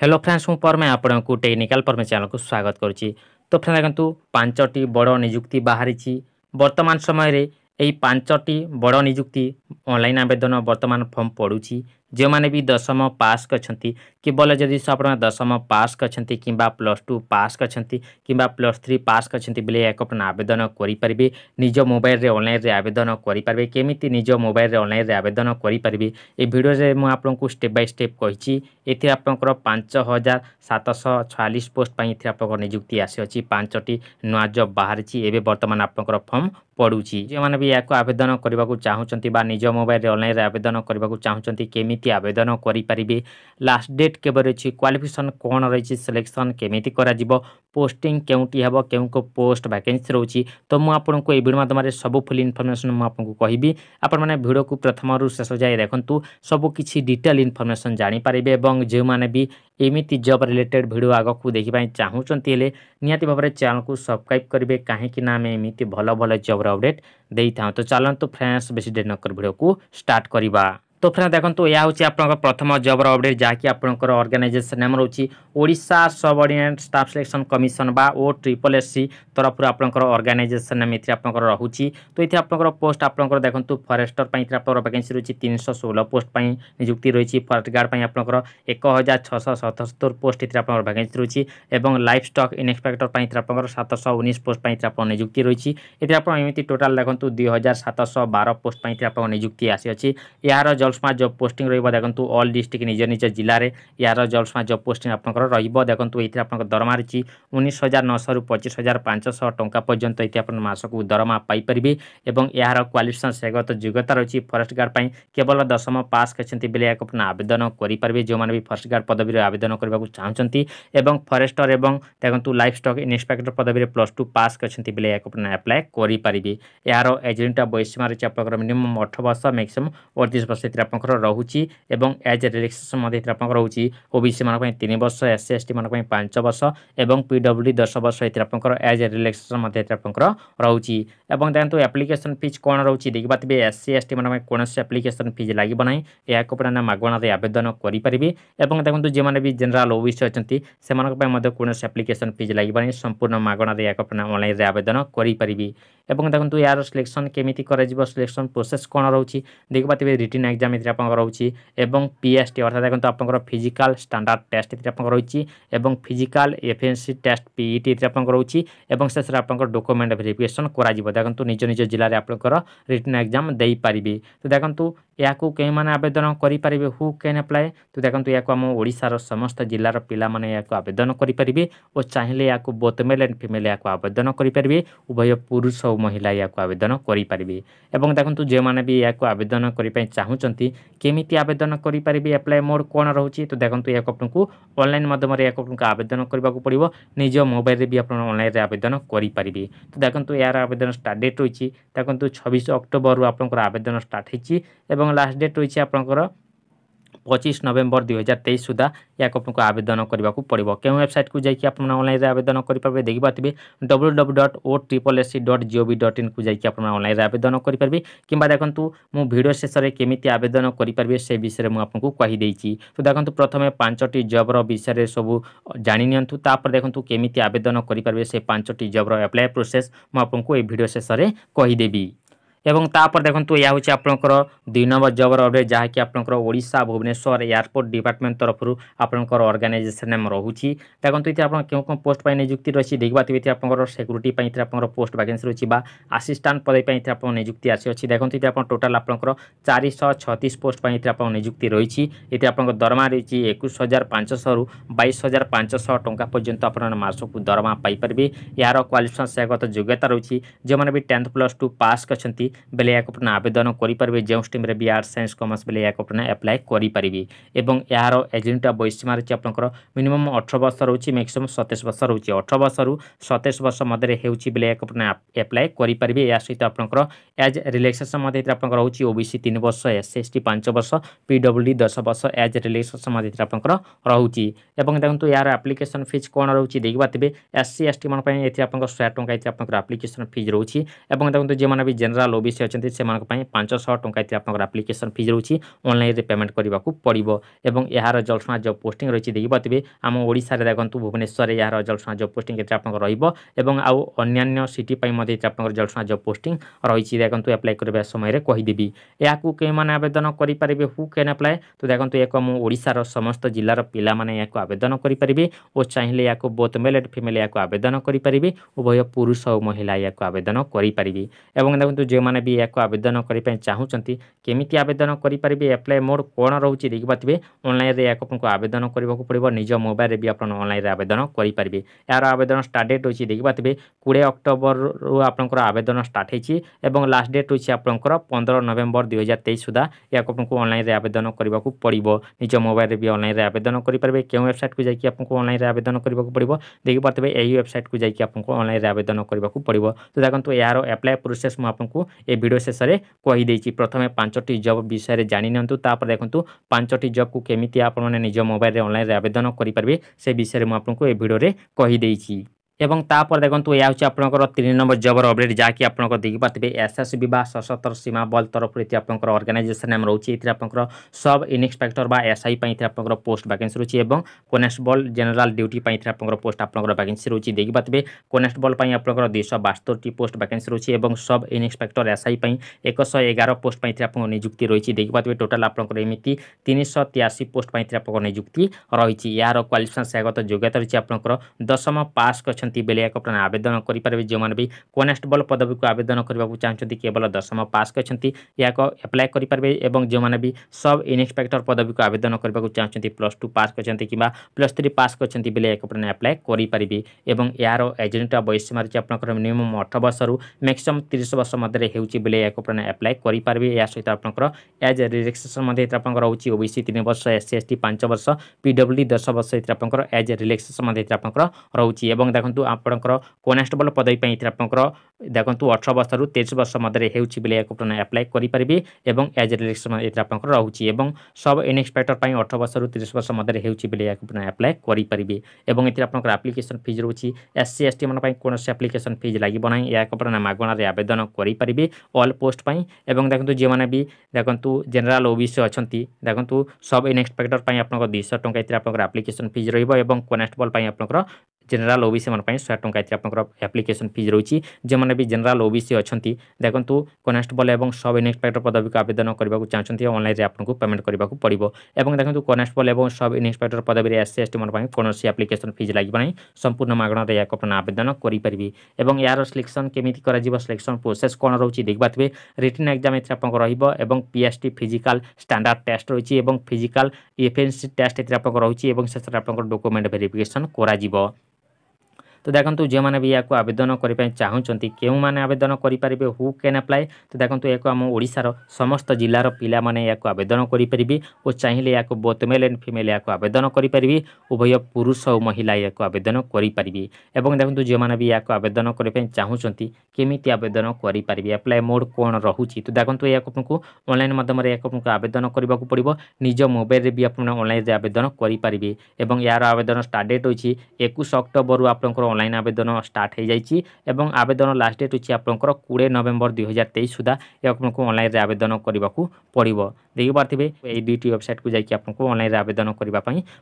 hello friends মু পরমে আপনার technical পরমে চ্যানেলকে স্বাগত করছি তো ফ্রেন্ড দেখুন পাঁচটি বড় নিযুক্তি বাহারিছি বর্তমান সময়ের এই পাঁচটি বড় নিযুক্তি অনলাইন আবেদন বর্তমান ফর্ম পড়ুছি ଯେଉଁମାନେ ବି ଦଶମ ପାସ୍ କରିଛନ୍ତି କେବଳ ଯଦି ଆପଣ ଦଶମ ପାସ୍ କରିଛନ୍ତି କିମ୍ବା ପ୍ଲସ୍ ଟୁ ପାସ୍ କରିଛନ୍ତି କିମ୍ବା ପ୍ଲସ୍ ଥ୍ରୀ ପାସ୍ କରିଛନ୍ତି ବୋଲେ ଏହାକୁ ଆପଣ ଆବେଦନ କରିପାରିବେ ନିଜ ମୋବାଇଲରେ ଅନଲାଇନରେ ଆବେଦନ କରିପାରିବେ କେମିତି ନିଜ ମୋବାଇଲରେ ଅନଲାଇନରେ ଆବେଦନ କରିପାରିବେ ଏ ଭିଡ଼ିଓରେ ମୁଁ ଆପଣଙ୍କୁ ଷ୍ଟେପ୍ ବାଇ ଷ୍ଟେପ୍ କହିଛି ଏଥିରେ ଆପଣଙ୍କର ପାଞ୍ଚ ହଜାର ସାତଶହ ଛୟାଳିଶ ପୋଷ୍ଟ ପାଇଁ ଏଥିରେ ଆପଣଙ୍କର ନିଯୁକ୍ତି ଆସିଅଛି ପାଞ୍ଚଟି ନୂଆ ଜବ୍ ବାହାରିଛି ଏବେ ବର୍ତ୍ତମାନ ଆପଣଙ୍କର ଫର୍ମ ପଡ଼ୁଛି ଯେଉଁମାନେ ବି ଏହାକୁ ଆବେଦନ କରିବାକୁ ଚାହୁଁଛନ୍ତି ବା ନିଜ ମୋବାଇଲରେ ଅନଲାଇନରେ ଆବେଦନ କରିବାକୁ ଚାହୁଁଛନ୍ତି କେମିତି কেমিতি আবেদন করিপারিবে লাস্ট ডেট কেবে রয়েছে কোয়ালিফিকেসন কোণ রয়েছে সিলেকশন কেমিতি করা পোস্টিং কেউটি হব কেউ পোস্ট ভ্যাকেন্সি রয়েছে তো মু আপনার এই ভিডিও মাধ্যমে সবু ফুল ইনফরমেসন মু আপনার কহবি আপন মানে ভিডিওকে প্রথমর শেষ যায় দেখুন সবুকিছি ডিটেল ইনফরমেসন জাঁপারে এবং যে এমিতি জব রিলেটেড ভিডিও আগক দেখা চাহুমান হলে নিহতি ভাবে চ্যানেলকে সবসক্রাইব করবে কাহি না আমি এমিতি ভালো ভালো জবর অপডেট দিয়ে থাকে তো চালু ফ্রেন্ডস বেশি ডেট নকর ভিডিওকে স্টার্ট করা তো ଫ୍ରେଣ୍ଡ ଦେଖନ୍ତୁ ଏହା ହେଉଛି ଆପଣଙ୍କ ପ୍ରଥମ ଜବ୍ର ଅପଡ଼େଟ୍ ଯାହାକି ଆପଣଙ୍କର ଅର୍ଗାନାଇଜେସନ୍ ନେମ୍ ରହୁଛି Odisha subordinate staff selection commission ବା ଓ ଟ୍ରିପଲ୍ ଏସ୍ ସି ତରଫରୁ ଆପଣଙ୍କର ଅର୍ଗାନାଇଜେସନ୍ ନେମ୍ ଏଥିରେ ଆପଣଙ୍କର ରହୁଛି ତ ଏଥିରେ ଆପଣଙ୍କର ପୋଷ୍ଟ ଆପଣଙ୍କର ଦେଖନ୍ତୁ ଫରେଷ୍ଟର ପାଇଁ ଏଥିରେ ଆପଣଙ୍କର ଭ୍ୟାକେନ୍ସି ରହିଛି ତିନିଶହ ଷୋହଳ ପୋଷ୍ଟ ପାଇଁ ନିଯୁକ୍ତି ରହିଛି ଫରେଷ୍ଟ ଗାର୍ଡ଼ ପାଇଁ ଆପଣଙ୍କର ଏକ ହଜାର ଛଅଶହ ସତସ୍ତର ପୋଷ୍ଟ ଏଥିରେ ଆପଣଙ୍କର ଭ୍ୟାକେନ୍ସି ରହିଛି ଏବଂ ଲାଇଫ୍ ଷ୍ଟକ୍ ଇନ୍ସପେକ୍ଟର ପାଇଁ ଏଥିରେ ଆପଣଙ୍କର ସାତଶହ ଉଣେଇଶ ପୋଷ୍ଟ ପାଇଁ ଏଥିରେ ଆପଣଙ୍କ ନିଯୁକ୍ତି ରହିଛି ଏଥିରେ ଆପଣ ଏମିତି ଟୋଟାଲ୍ ଦେଖନ୍ତୁ ଦୁଇ ହଜାର ସାତଶହ ବାର ପୋଷ୍ଟ ପାଇଁ ଏଥିରେ ଆପଣଙ୍କ ନିଯୁକ୍ତି ଆସିଅଛି ଏହାର জলসমাজ জব পোস্টিং রহব দেখুন অল ডিস্ট্রিক্ট নিজ নিজ জেলার ইয়ার জলসমাজ জব পোস্টিং আপনার রহব দেখুন এই আপনার দরমা রয়েছে উনিশ হাজার নশো রু পঁচিশ হাজার পাঁচশহ টঙ্কা পর্যন্ত এই আপনার মাসক দরমা পাইপারে এবং এর কোয়ালিফিকেসন সেগত যোগ্যতা রয়েছে ফরেস্ট গার্ড পাই কেবল দশম পাস করছেন বেলে আপনার আবেদন করে যে ফরেস্ট গার্ড পদবীর আবেদন করা চাহুমান এবং ফরেস্টর এবং দেখুন লাইফ স্টক ইন্সপেক্টর পদবীর প্লস টু পাস করছেন বেলে আপনার আপ্লাই করে এর এজেন্টটা বয়সীমা রয়েছে আপনার মিনিমম অঠর বর্ষ ম্যাক্সিমম অড়তিশ বর্ষ ଏଥିରେ ଆପଣଙ୍କର ରହୁଛି ଏବଂ ଏଜ୍ ରିଲାକ୍ସେସନ୍ ମଧ୍ୟ ଏଥିରେ ଆପଣଙ୍କର ରହୁଛି ଓବିସିମାନଙ୍କ ପାଇଁ ତିନି ବର୍ଷ ଏସ୍ ଏସ୍ ସି ଟି ମାନଙ୍କ ପାଇଁ ପାଞ୍ଚ ବର୍ଷ ଏବଂ ପିଡବ୍ଲ୍ୟୁଡି ଦଶ ବର୍ଷ ଏଥିରେ ଆପଣଙ୍କର ଏଜ୍ ରିଲାକ୍ସେସନ୍ ମଧ୍ୟ ଏଥିରେ ଆପଣଙ୍କର ରହୁଛି ଏବଂ ଦେଖନ୍ତୁ ଆପ୍ଲିକେସନ୍ ଫିଜ୍ କ'ଣ ରହୁଛି ଏସ୍ ଟି ମାନଙ୍କ ପାଇଁ କୌଣସି ଆପ୍ଲିକେସନ୍ ଫିଜ୍ ଲାଗିବ ନାହିଁ ଏହାକୁ ପିଲାମାନେ ମାଗଣାରେ ଆବେଦନ କରିପାରିବି ଏବଂ ଦେଖନ୍ତୁ ଯେଉଁମାନେ ବି ଜେନେରାଲ୍ ଓବିସି ଅଛନ୍ତି ସେମାନଙ୍କ ପାଇଁ ମଧ୍ୟ କୌଣସି ଆପ୍ଲିକେସନ୍ ଫିଜ୍ ଲାଗିବ ନାହିଁ ସମ୍ପୂର୍ଣ୍ଣ ମାଗଣାରେ ଏହାକୁ ଅନଲାଇନ୍ରେ ଆବେଦନ କରିପାରିବି ଏବଂ ଦେଖନ୍ତୁ ଏହାର ସିଲେକ୍ସନ୍ କେମିତି କରାଯିବ ସିଲେକ୍ସନ୍ ପ୍ରୋସେସ୍ କ'ଣ ରହୁଛି ଦେଖିପାରୁଥିବେ ରିଟିନ୍ ଏକ୍ଜାମ୍ મિત્ર આપણ રહુચી અને પીએસટી અર્થાત દેખંતુ આપણકો ફિઝિકલ સ્ટાન્ડર્ડ ટેસ્ટ તે આપણકો રહુચી અને ફિઝિકલ એફએનસી ટેસ્ટ પીઈટી તે આપણકો રહુચી અને સસર આપણકો ડોક્યુમેન્ટ વેરીફિકેશન કોરાજીબો દેખંતુ નિજ નિજ જિલ્લા રે આપણકો રિટન एग्जाम દેઈ પારિબે તો દેખંતુ યાકુ કે મેન અરજણ કરી પારિબે હુ કેન એપ્લાય તો દેખંતુ યાકુ અમે ઓડિસા ર સમસ્ત જિલ્લા ર પિલા મેન યાકુ અરજણ કરી પારિબે ઓ ચાહિલે યાકુ બોથ મેલ એન્ડ ફીમેલ યાકુ અરજણ કરી પારિબે ઉભય પુરુષ ઓ મહિલા યાકુ અરજણ કરી પારિબે અને દેખંતુ જે મેન બી યાકુ અરજણ કરી પઈ ચાહુચ কেমিতি আবেদন করে আপ্লাই মোড কোণ রয়েছে তো দেখুন ইয়া আপনার অনলাইন মাধ্যমে ইয়া আপনার আবেদন করা পড়ব নিজ মোবাইলে বি আপনার অনলাইনে আবেদন করে তো দেখুন এর আবেদন স্টার্ট ডেট রয়েছে দেখুন ছবিশ অক্টোবর আপনার আবেদন স্টার্ট হয়েছে এবং লাস্ট ডেট রয়েছে আপনার पचिस नवेम्बर दुई हजार तेईस सुधा या आपको आवेदन करने को पड़ो क्यों वेबसाइट को जाकि आप आवेदन करेंगे देख देखिपे W W dot O triple SC C dot GOV dot in को जाकि आप आवेदन करेंगे कि देखूँ मु शेष में केमी आवेदन करेंगे से विषय में आपको कहीदे तो देखो प्रथम पांचटी जब्र विषय सब जाणिनिंतु तापर देखो केमी आवेदन करेंगे से पांचटी जब्र एप्लाय प्रोसेस मुझे आपको भिड शेष में कहीदेवी এবং তা পর দেখন্ত ইয়া হচে আপোনকৰ 2 নম্বৰ জৱৰ আপডেট যাহকি আপোনকৰ ওড়िसा ভুবনেশ্বৰ এয়ারপৰ্ট ডিপাৰ্টমেন্টৰ তৰফৰু আপোনকৰ অৰগনাজেশ্বন নাম ৰহুচি দেখন্ত ইতে আপোনক কি কি পোষ্ট পাই নিযুক্তি ৰচি দেখিবাত ইতে আপোনকৰ सेक्युरिटी পাই আপোনকৰ পোষ্ট ভ্যাকেঞ্চি ৰুচি বা অ্যাসিস্টেণ্ট পদৈ পাই আপোনক নিযুক্তি আছি আছে দেখন্ত ইতে আপোন টোটাল আপোনকৰ 436 পোষ্ট পাই আপোন নিযুক্তি ৰহিচি ইতে আপোনক দৰমা দিচি 21500 ৰু 22500 টংকা পৰ্যন্ত আপোনৰ março কো দৰমা পাই পৰবি ইয়াৰ কোৱালিফিকেচন সাগত যোগ্যতা ৰুচি যিমান বি 10th + 2 পাছ কৰচନ୍ତି ବେଲେ ଏହାକୁ ଆପଣ ଆବେଦନ କରିପାରିବେ ଯେଉଁ ଷ୍ଟ୍ରିମ୍ରେ ବି ଆର୍ଟ୍ସ ସାଇନ୍ସ କମର୍ସ ବେଲେ ଏହାକୁ ଆପଣ ଆପ୍ଲାଏ କରିପାରିବେ ଏବଂ ଏହାର ଏଜେଣ୍ଟା ବୟସୀମା ରହିଛି ଆପଣଙ୍କର ମିନିମମ୍ ଅଠର ବର୍ଷ ରହୁଛି ମ୍ୟାକ୍ସିମମ୍ ସତେଇଶ ବର୍ଷ ରହୁଛି ଅଠର ବର୍ଷରୁ ସତେଇଶ ବର୍ଷ ମଧ୍ୟରେ ହେଉଛି ବେଲେ ଏହାକୁ ଆପଣ ଆପ୍ଲାଏ କରିପାରିବେ ଏହା ସହିତ ଆପଣଙ୍କର ଏଜ୍ ରିଲାକ୍ସେସନ୍ ମଧ୍ୟ ଏଥିରେ ଆପଣଙ୍କର ରହୁଛି ଓ ବି ସି ତିନି ବର୍ଷ ଏସ୍ ଏସ୍ ଟି ପାଞ୍ଚ ବର୍ଷ ପି ଡବ୍ଲ୍ୟୁ ଡି ଦଶ ବର୍ଷ ଏଜ୍ ରିଲାକ୍ସେସନ୍ ମଧ୍ୟ ଏଥିରେ ଆପଣଙ୍କର ରହୁଛି ଏବଂ ଦେଖନ୍ତୁ ଏହାର ଆପ୍ଲିକେସନ୍ ଫିଜ୍ କ'ଣ ରହୁଛି ଦେଖିପାରୁଥିବେ ଏସ୍ ସି ଏସ୍ ଟି ମାନଙ୍କ ପାଇଁ ଏଥିରେ ଆପଣଙ୍କର ଶହେ ଟଙ୍କା ଏଥିରେ ଆପଣଙ୍କର ଆପ୍ଲିକେସନ୍ ଫିଜ୍ ରହୁଛି ଏବଂ ଦେଖନ୍ତୁ ଯେଉଁମାନେ ବି ଜେନେରାଲ୍ ଓବିସି ଅଛନ୍ତି ସେମାନଙ୍କ ପାଇଁ ପାଞ୍ଚଶହ ଟଙ୍କା ଏଥିରେ ଆପଣଙ୍କର ଆପ୍ଲିକେସନ୍ ଫିଜ୍ ରହୁଛି ଅନଲାଇନ୍ରେ ପେମେଣ୍ଟ କରିବାକୁ ପଡ଼ିବ ଏବଂ ଏହାର ଜଳସେନା ଜବ୍ ପୋଷ୍ଟିଂ ରହିଛି ଦେଖିପାରୁଥିବେ ଆମ ଓଡ଼ିଶାରେ ଦେଖନ୍ତୁ ଭୁବନେଶ୍ୱରରେ ଏହାର ଜଳସେନା ଜବ୍ ପୋଷ୍ଟିଂ ଏଥିରେ ଆପଣଙ୍କର ରହିବ ଏବଂ ଆଉ ଅନ୍ୟାନ୍ୟ ସିଟି ପାଇଁ ମଧ୍ୟ ଏଥିରେ ଆପଣଙ୍କର ଜଳସେନା ଜବ୍ ପୋଷ୍ଟିଂ ରହିଛି ଦେଖନ୍ତୁ ଆପ୍ଲାଏ କରିବା ସମୟରେ କହିଦେବି ଏହାକୁ କେଉଁମାନେ ଆବେଦନ କରିପାରିବେ ହୁ କେନ୍ ଆପ୍ଲାଏ ତ ଦେଖନ୍ତୁ ଏକ ମୁଁ ଓଡ଼ିଶାର ସମସ୍ତ ଜିଲ୍ଲାର ପିଲାମାନେ ଏହାକୁ ଆବେଦନ କରିପାରିବେ ଓ ଚାହିଁଲେ ଏହାକୁ ବୋଥ୍ ମେଲ୍ ଆଣ୍ଡ ଫିମେଲ୍ ଏହାକୁ ଆବେଦନ କରିପାରିବେ ଉଭୟ ପୁରୁଷ ଓ ମହିଳା ଏହାକୁ ଆବେଦନ କରିପାରିବେ ଏବଂ ଦେଖନ୍ତୁ ଯେଉଁମାନେ ଯେଉଁମାନେ ବି ଏହାକୁ ଆବେଦନ କରିବା ପାଇଁ ଚାହୁଁଛନ୍ତି କେମିତି ଆବେଦନ କରିପାରିବେ ଆପ୍ଲାଏ ମୋଡ଼ କ'ଣ ରହୁଛି ଦେଖିପାରିଥିବେ ଅନଲାଇନ୍ରେ ଏହାକୁ ଆପଣଙ୍କୁ ଆବେଦନ କରିବାକୁ ପଡ଼ିବ ନିଜ ମୋବାଇଲ୍ରେ ବି ଆପଣ ଅନଲାଇନ୍ରେ ଆବେଦନ କରିପାରିବେ ଏହାର ଆବେଦନ ଷ୍ଟାର୍ଟ ଡେଟ୍ ହେଉଛି ଦେଖିପାରୁଥିବେ କୋଡ଼ିଏ ଅକ୍ଟୋବରରୁ ଆପଣଙ୍କର ଆବେଦନ ଷ୍ଟାର୍ଟ ହୋଇଛି ଏବଂ ଲାଷ୍ଟ ଡେଟ୍ ହେଉଛି ଆପଣଙ୍କର ପନ୍ଦର ନଭେମ୍ବର ଦୁଇହଜାର ତେଇଶ ସୁଦ୍ଧା ଏହାକୁ ଆପଣଙ୍କୁ ଅନଲାଇନ୍ରେ ଆବେଦନ କରିବାକୁ ପଡ଼ିବ ନିଜ ମୋବାଇଲ୍ରେ ବି ଅନଲାଇନ୍ରେ ଆବେଦନ କରିପାରିବେ କେଉଁ ୱେବସାଇଟ୍କୁ ଯାଇକି ଆପଣଙ୍କୁ ଅନଲାଇନ୍ରେ ଆବେଦନ କରିବାକୁ ପଡ଼ିବ ଦେଖିପାରିଥିବେ ଏହି ୱେବସାଇଟ୍କୁ ଯାଇକି ଆପଣଙ୍କୁ ଅନଲାଇନ୍ରେ ଆବେଦନ କରିବାକୁ ପଡ଼ିବ ତ ଦେଖନ୍ତୁ ଏହାର ଆପ୍ଲାଏ ପ୍ରୋସେସ୍ ମୁଁ ଆପଣଙ୍କୁ ଏ ଭିଡ଼ିଓ ଶେଷରେ କହିଦେଇଛି ପ୍ରଥମେ ପାଞ୍ଚଟି ଜବ୍ ବିଷୟରେ ଜାଣିନିଅନ୍ତୁ ତାପରେ ଦେଖନ୍ତୁ ପାଞ୍ଚଟି ଜବ୍କୁ କେମିତି ଆପଣମାନେ ନିଜ ମୋବାଇଲରେ ଅନଲାଇନରେ ଆବେଦନ କରିପାରିବେ ସେ ବିଷୟରେ ମୁଁ ଆପଣଙ୍କୁ ଏ ଭିଡ଼ିଓରେ କହିଦେଇଛି ଏବଂ ତାପରେ ଦେଖନ୍ତୁ ଏହା ହେଉଛି ଆପଣଙ୍କର ତିନି ନମ୍ବର ଜବର ଅପଡ଼େଟ୍ ଯାହାକି ଆପଣଙ୍କ ଦେଖିପାରୁଥିବେ ଏସ୍ ଏସ୍ ବି ବା ସଶସ୍ତ୍ର ସୀମା ବଲ୍ ତରଫରୁ ଏଠି ଆପଣଙ୍କର ଅର୍ଗାନାଇଜେସନ୍ ନାମ ରହୁଛି ଏଥିରେ ଆପଣଙ୍କର ସବ୍ ଇନ୍ସପେକ୍ଟର ବା ଏସ୍ଆଇ ପାଇଁ ଏଥିରେ ଆପଣଙ୍କର ପୋଷ୍ଟ ଭାକେନ୍ସି ରହୁଛି ଏବଂ କନେଷ୍ଟବଲ୍ ଜେନେରାଲ୍ ଡ୍ୟୁଟି ପାଇଁ ଏଥିରେ ଆପଣଙ୍କର ପୋଷ୍ଟ ଆପଣଙ୍କର ଭାକେନ୍ସି ରହୁଛି ଦେଖିପାରୁଥିବେ କନେଷ୍ଟବଲ୍ ପାଇଁ ଆପଣଙ୍କର ଦୁଇଶହ ବାସ୍ତୋରଟି ପୋଷ୍ଟ ଭାକେନ୍ସି ରହୁଛି ଏବଂ ସବ୍ ଇନ୍ସପେକ୍ଟର ଏସ୍ଆଇ ପାଇଁ ଏକଶହ ଏଗାର ପୋଷ୍ଟ ପାଇଁ ଏଥିରେ ଆପଣଙ୍କ ନିଯୁକ୍ତି ରହିଛି ଦେଖିପାରୁଥିବେ ଟୋଟାଲ୍ ଆପଣଙ୍କର ଏମିତି ତିନିଶହ ତିଆଶୀ ପୋଷ୍ଟ ପାଇଁ ଏଥିରେ ଆପଣଙ୍କର ନିଯୁକ୍ତି ରହିଛି ଏହାର କ୍ୱାଲିଫିକେସନ୍ ସ୍ୱାଗତ ଯୋଗ୍ୟତା ରହିଛି ଆପଣଙ୍କର ଦଶମ ପାସ୍ କରିଛନ୍ତି ଅଛନ୍ତି ବେଲେ ଏକ ପ୍ରାଣ ଆବେଦନ କରିପାରିବେ ଯେଉଁମାନେ ବି କନେଷ୍ଟବଲ ପଦବୀକୁ ଆବେଦନ କରିବାକୁ ଚାହୁଁଛନ୍ତି କେବଳ ଦଶମ ପାସ୍ କରିଛନ୍ତି ଏହାକୁ ଆପ୍ଲାଏ କରିପାରିବେ ଏବଂ ଯେଉଁମାନେ ବି ସବ୍ ଇନ୍ସପେକ୍ଟର ପଦବୀକୁ ଆବେଦନ କରିବାକୁ ଚାହୁଁଛନ୍ତି ପ୍ଲସ୍ ଟୁ ପାସ୍ କରିଛନ୍ତି କିମ୍ବା ପ୍ଲସ୍ ଥ୍ରୀ ପାସ୍ କରିଛନ୍ତି ବେଲେ ଏହାକୁ ଆପଣ ଆପ୍ଲାଏ କରିପାରିବେ ଏବଂ ଏହାର ଏଜେଣ୍ଟଟା ବୟସୀମା ରହିଛି ଆପଣଙ୍କର ମିନିମମ୍ ଅଠର ବର୍ଷରୁ ମ୍ୟାକ୍ସିମମ୍ ତିରିଶ ବର୍ଷ ମଧ୍ୟରେ ହେଉଛି ବେଲେ ଏହାକୁ ଆପଣ ଆପ୍ଲାଏ କରିପାରିବେ ଏହା ସହିତ ଆପଣଙ୍କର ଏଜ୍ ରିଲାକ୍ସେସନ୍ ମଧ୍ୟ ଏଥିରେ ଆପଣଙ୍କର ରହୁଛି ଓବିସି ତିନି ବର୍ଷ ଏସ୍ସି ଏସ୍ଟି ପାଞ୍ଚ ବର୍ଷ ପିଡବ୍ଲ୍ୟୁଡି ଦଶ ବର୍ଷ ଏଥିରେ ଆପଣଙ୍କର ଏଜ୍ ରିଲାକ୍ସେସନ୍ ମଧ୍ୟ ଏଥିରେ ଆପଣଙ୍କର ରହୁଛି ଏବଂ ଦେଖନ୍ତୁ ଦେଖନ୍ତୁ ଆପଣଙ୍କର କନେଷ୍ଟବଲ ପଦବୀ ପାଇଁ ଏଥିରେ ଆପଣଙ୍କର ଦେଖନ୍ତୁ ଅଠର ବର୍ଷରୁ ତେଇଶ ବର୍ଷ ମଧ୍ୟରେ ହେଉଛି ବୋଲି ଏହାକୁ ଆପଣ ଆପ୍ଲାଏ କରିପାରିବେ ଏବଂ ଏଜ୍ ରିଲେକ୍ସେସନ୍ ଏଥିରେ ଆପଣଙ୍କର ରହୁଛି ଏବଂ ସବ୍ ଇନ୍ସପେକ୍ଟର ପାଇଁ ଅଠର ବର୍ଷରୁ ତିରିଶ ବର୍ଷ ମଧ୍ୟରେ ହେଉଛି ବୋଲି ଏହାକୁ ଆପଣ ଆପ୍ଲାଏ କରିପାରିବେ ଏବଂ ଏଥିରେ ଆପଣଙ୍କର ଆପ୍ଲିକେସନ୍ ଫିଜ୍ ରହୁଛି ଏସ୍ ସି ଏସ୍ ଟିମାନଙ୍କ ପାଇଁ କୌଣସି ଆପ୍ଲିକେସନ୍ ଫିଜ୍ ଲାଗିବ ନାହିଁ ଏହାକୁ ଆପଣ ମାଗଣାରେ ଆବେଦନ କରିପାରିବେ ଅଲ୍ ପୋଷ୍ଟ ପାଇଁ ଏବଂ ଦେଖନ୍ତୁ ଯେଉଁମାନେ ବି ଦେଖନ୍ତୁ ଜେନେରାଲ ଓବିସି ଅଛନ୍ତି ଦେଖନ୍ତୁ ସବ୍ ଇନ୍ସପେକ୍ଟର ପାଇଁ ଆପଣଙ୍କ ଦୁଇଶହ ଟଙ୍କା ଏଥିରେ ଆପଣଙ୍କର ଆପ୍ଲିକେସନ୍ ଫିଜ୍ ରହିବ ଏବଂ କନେଷ୍ଟବଲ ପାଇଁ ଆପଣଙ୍କର ଜେନେରାଲ ଓବିସି ମାନ ପାଇଁ ଶହେ ଟଙ୍କା ଏଥିରେ ଆପଣଙ୍କର ଆପ୍ଲିକେସନ୍ ଫିଜ୍ ରହୁଛି ଯେଉଁମାନେ ବି ଜେନେରାଲ ଓବିସି ଅଛନ୍ତି ଦେଖନ୍ତୁ କନେଷ୍ଟବଲ୍ ଏବଂ ସବ୍ ଇନ୍ସପେକ୍ଟର ପଦବୀକୁ ଆବେଦନ କରିବାକୁ ଚାହୁଁଛନ୍ତି ଅନଲାଇନ୍ରେ ଆପଣଙ୍କୁ ପେମେଣ୍ଟ କରିବାକୁ ପଡ଼ିବ ଏବଂ ଦେଖନ୍ତୁ କନେଷ୍ଟବଲ୍ ଏବଂ ସବ୍ ଇନ୍ସପେକ୍ଟର ପଦବୀରେ ଏସ୍ସି ଏସ୍ଟି ମାନ ପାଇଁ କୌଣସି ଆପ୍ଲିକେସନ୍ ଫିଜ୍ ଲାଗିବ ନାହିଁ ସମ୍ପୂର୍ଣ୍ଣ ମାଗଣାରେ ଏହାକୁ ଆପଣ ଆବେଦନ କରିପାରିବେ ଏବଂ ଏହାର ସିଲେକ୍ସନ୍ କେମିତି କରାଯିବ ସିଲେକ୍ସନ୍ ପ୍ରୋସେସ୍ କ'ଣ ରହୁଛି ଦେଖିପାରୁଥିବେ ରିଟର୍ନ ଏକ୍ଜାମ୍ ଏଥିରେ ଆପଣଙ୍କର ରହିବ ଏବଂ ପିଏସ୍ଟି ଫିଜିକାଲ୍ ଷ୍ଟାଣ୍ଡାର୍ଡ଼ ଟେଷ୍ଟ ରହିଛି ଏବଂ ଫିଜିକାଲ୍ ଏଫଏନ୍ସି ଟେଷ୍ଟ ଏଥିରେ ଆପଣଙ୍କର ରହିଛି ଏବଂ ଶେଷରେ ଆପଣଙ୍କର ଡକୁମେଣ୍ଟ ଭେରିଫିକେସନ୍ କରାଯିବ তো দেখুন যে বি ইয়াকু আবেদন করা চাহুমান কেউমানে আবেদন করে হু ক্যান আপ্লাই তো দেখুন ইয়াকু আম ওড়শার সমস্ত জেলার পিলা মানে ইয়াকু আবেদন করে ও চাইলে ইয়াকু বোথ মেল এন্ড ফিমেল ইয়াকু আবেদন করে উভয় পুরুষ ও মহিলা ইয়াকু আবেদন করে এবং দেখুন যে বি ইয়াকু আবেদন করা চাহুমান কেমিটি আবেদন করে আপ্লাই মোড কোণ রহুচি তো দেখুন ইয়াকু আপনার অনলাইন মাধ্যমে ইয়াকু আপনার আবেদন করা পড়ব নিজ মোবাইলে বি আপনার অনলাইনে আবেদন করে এবং ইয়ার আবেদন স্টার্ট ডেট রয়েছে একুশ অক্টোবর আপনার অনলাইন আবেদন স্টার্ট হয়ে যাই এবং আবেদন লাস্ট ডেট হচ্ছে আপনার কোড়িয়ে নভেম্বর দুই হাজার তেইশ সুদ্ধা আপনার অনলাইনে আবেদন করা পড়ব দেখিপারে এই দুইটি ওয়েবসাইট কু যাই আপনার অনলাইনে আবেদন করা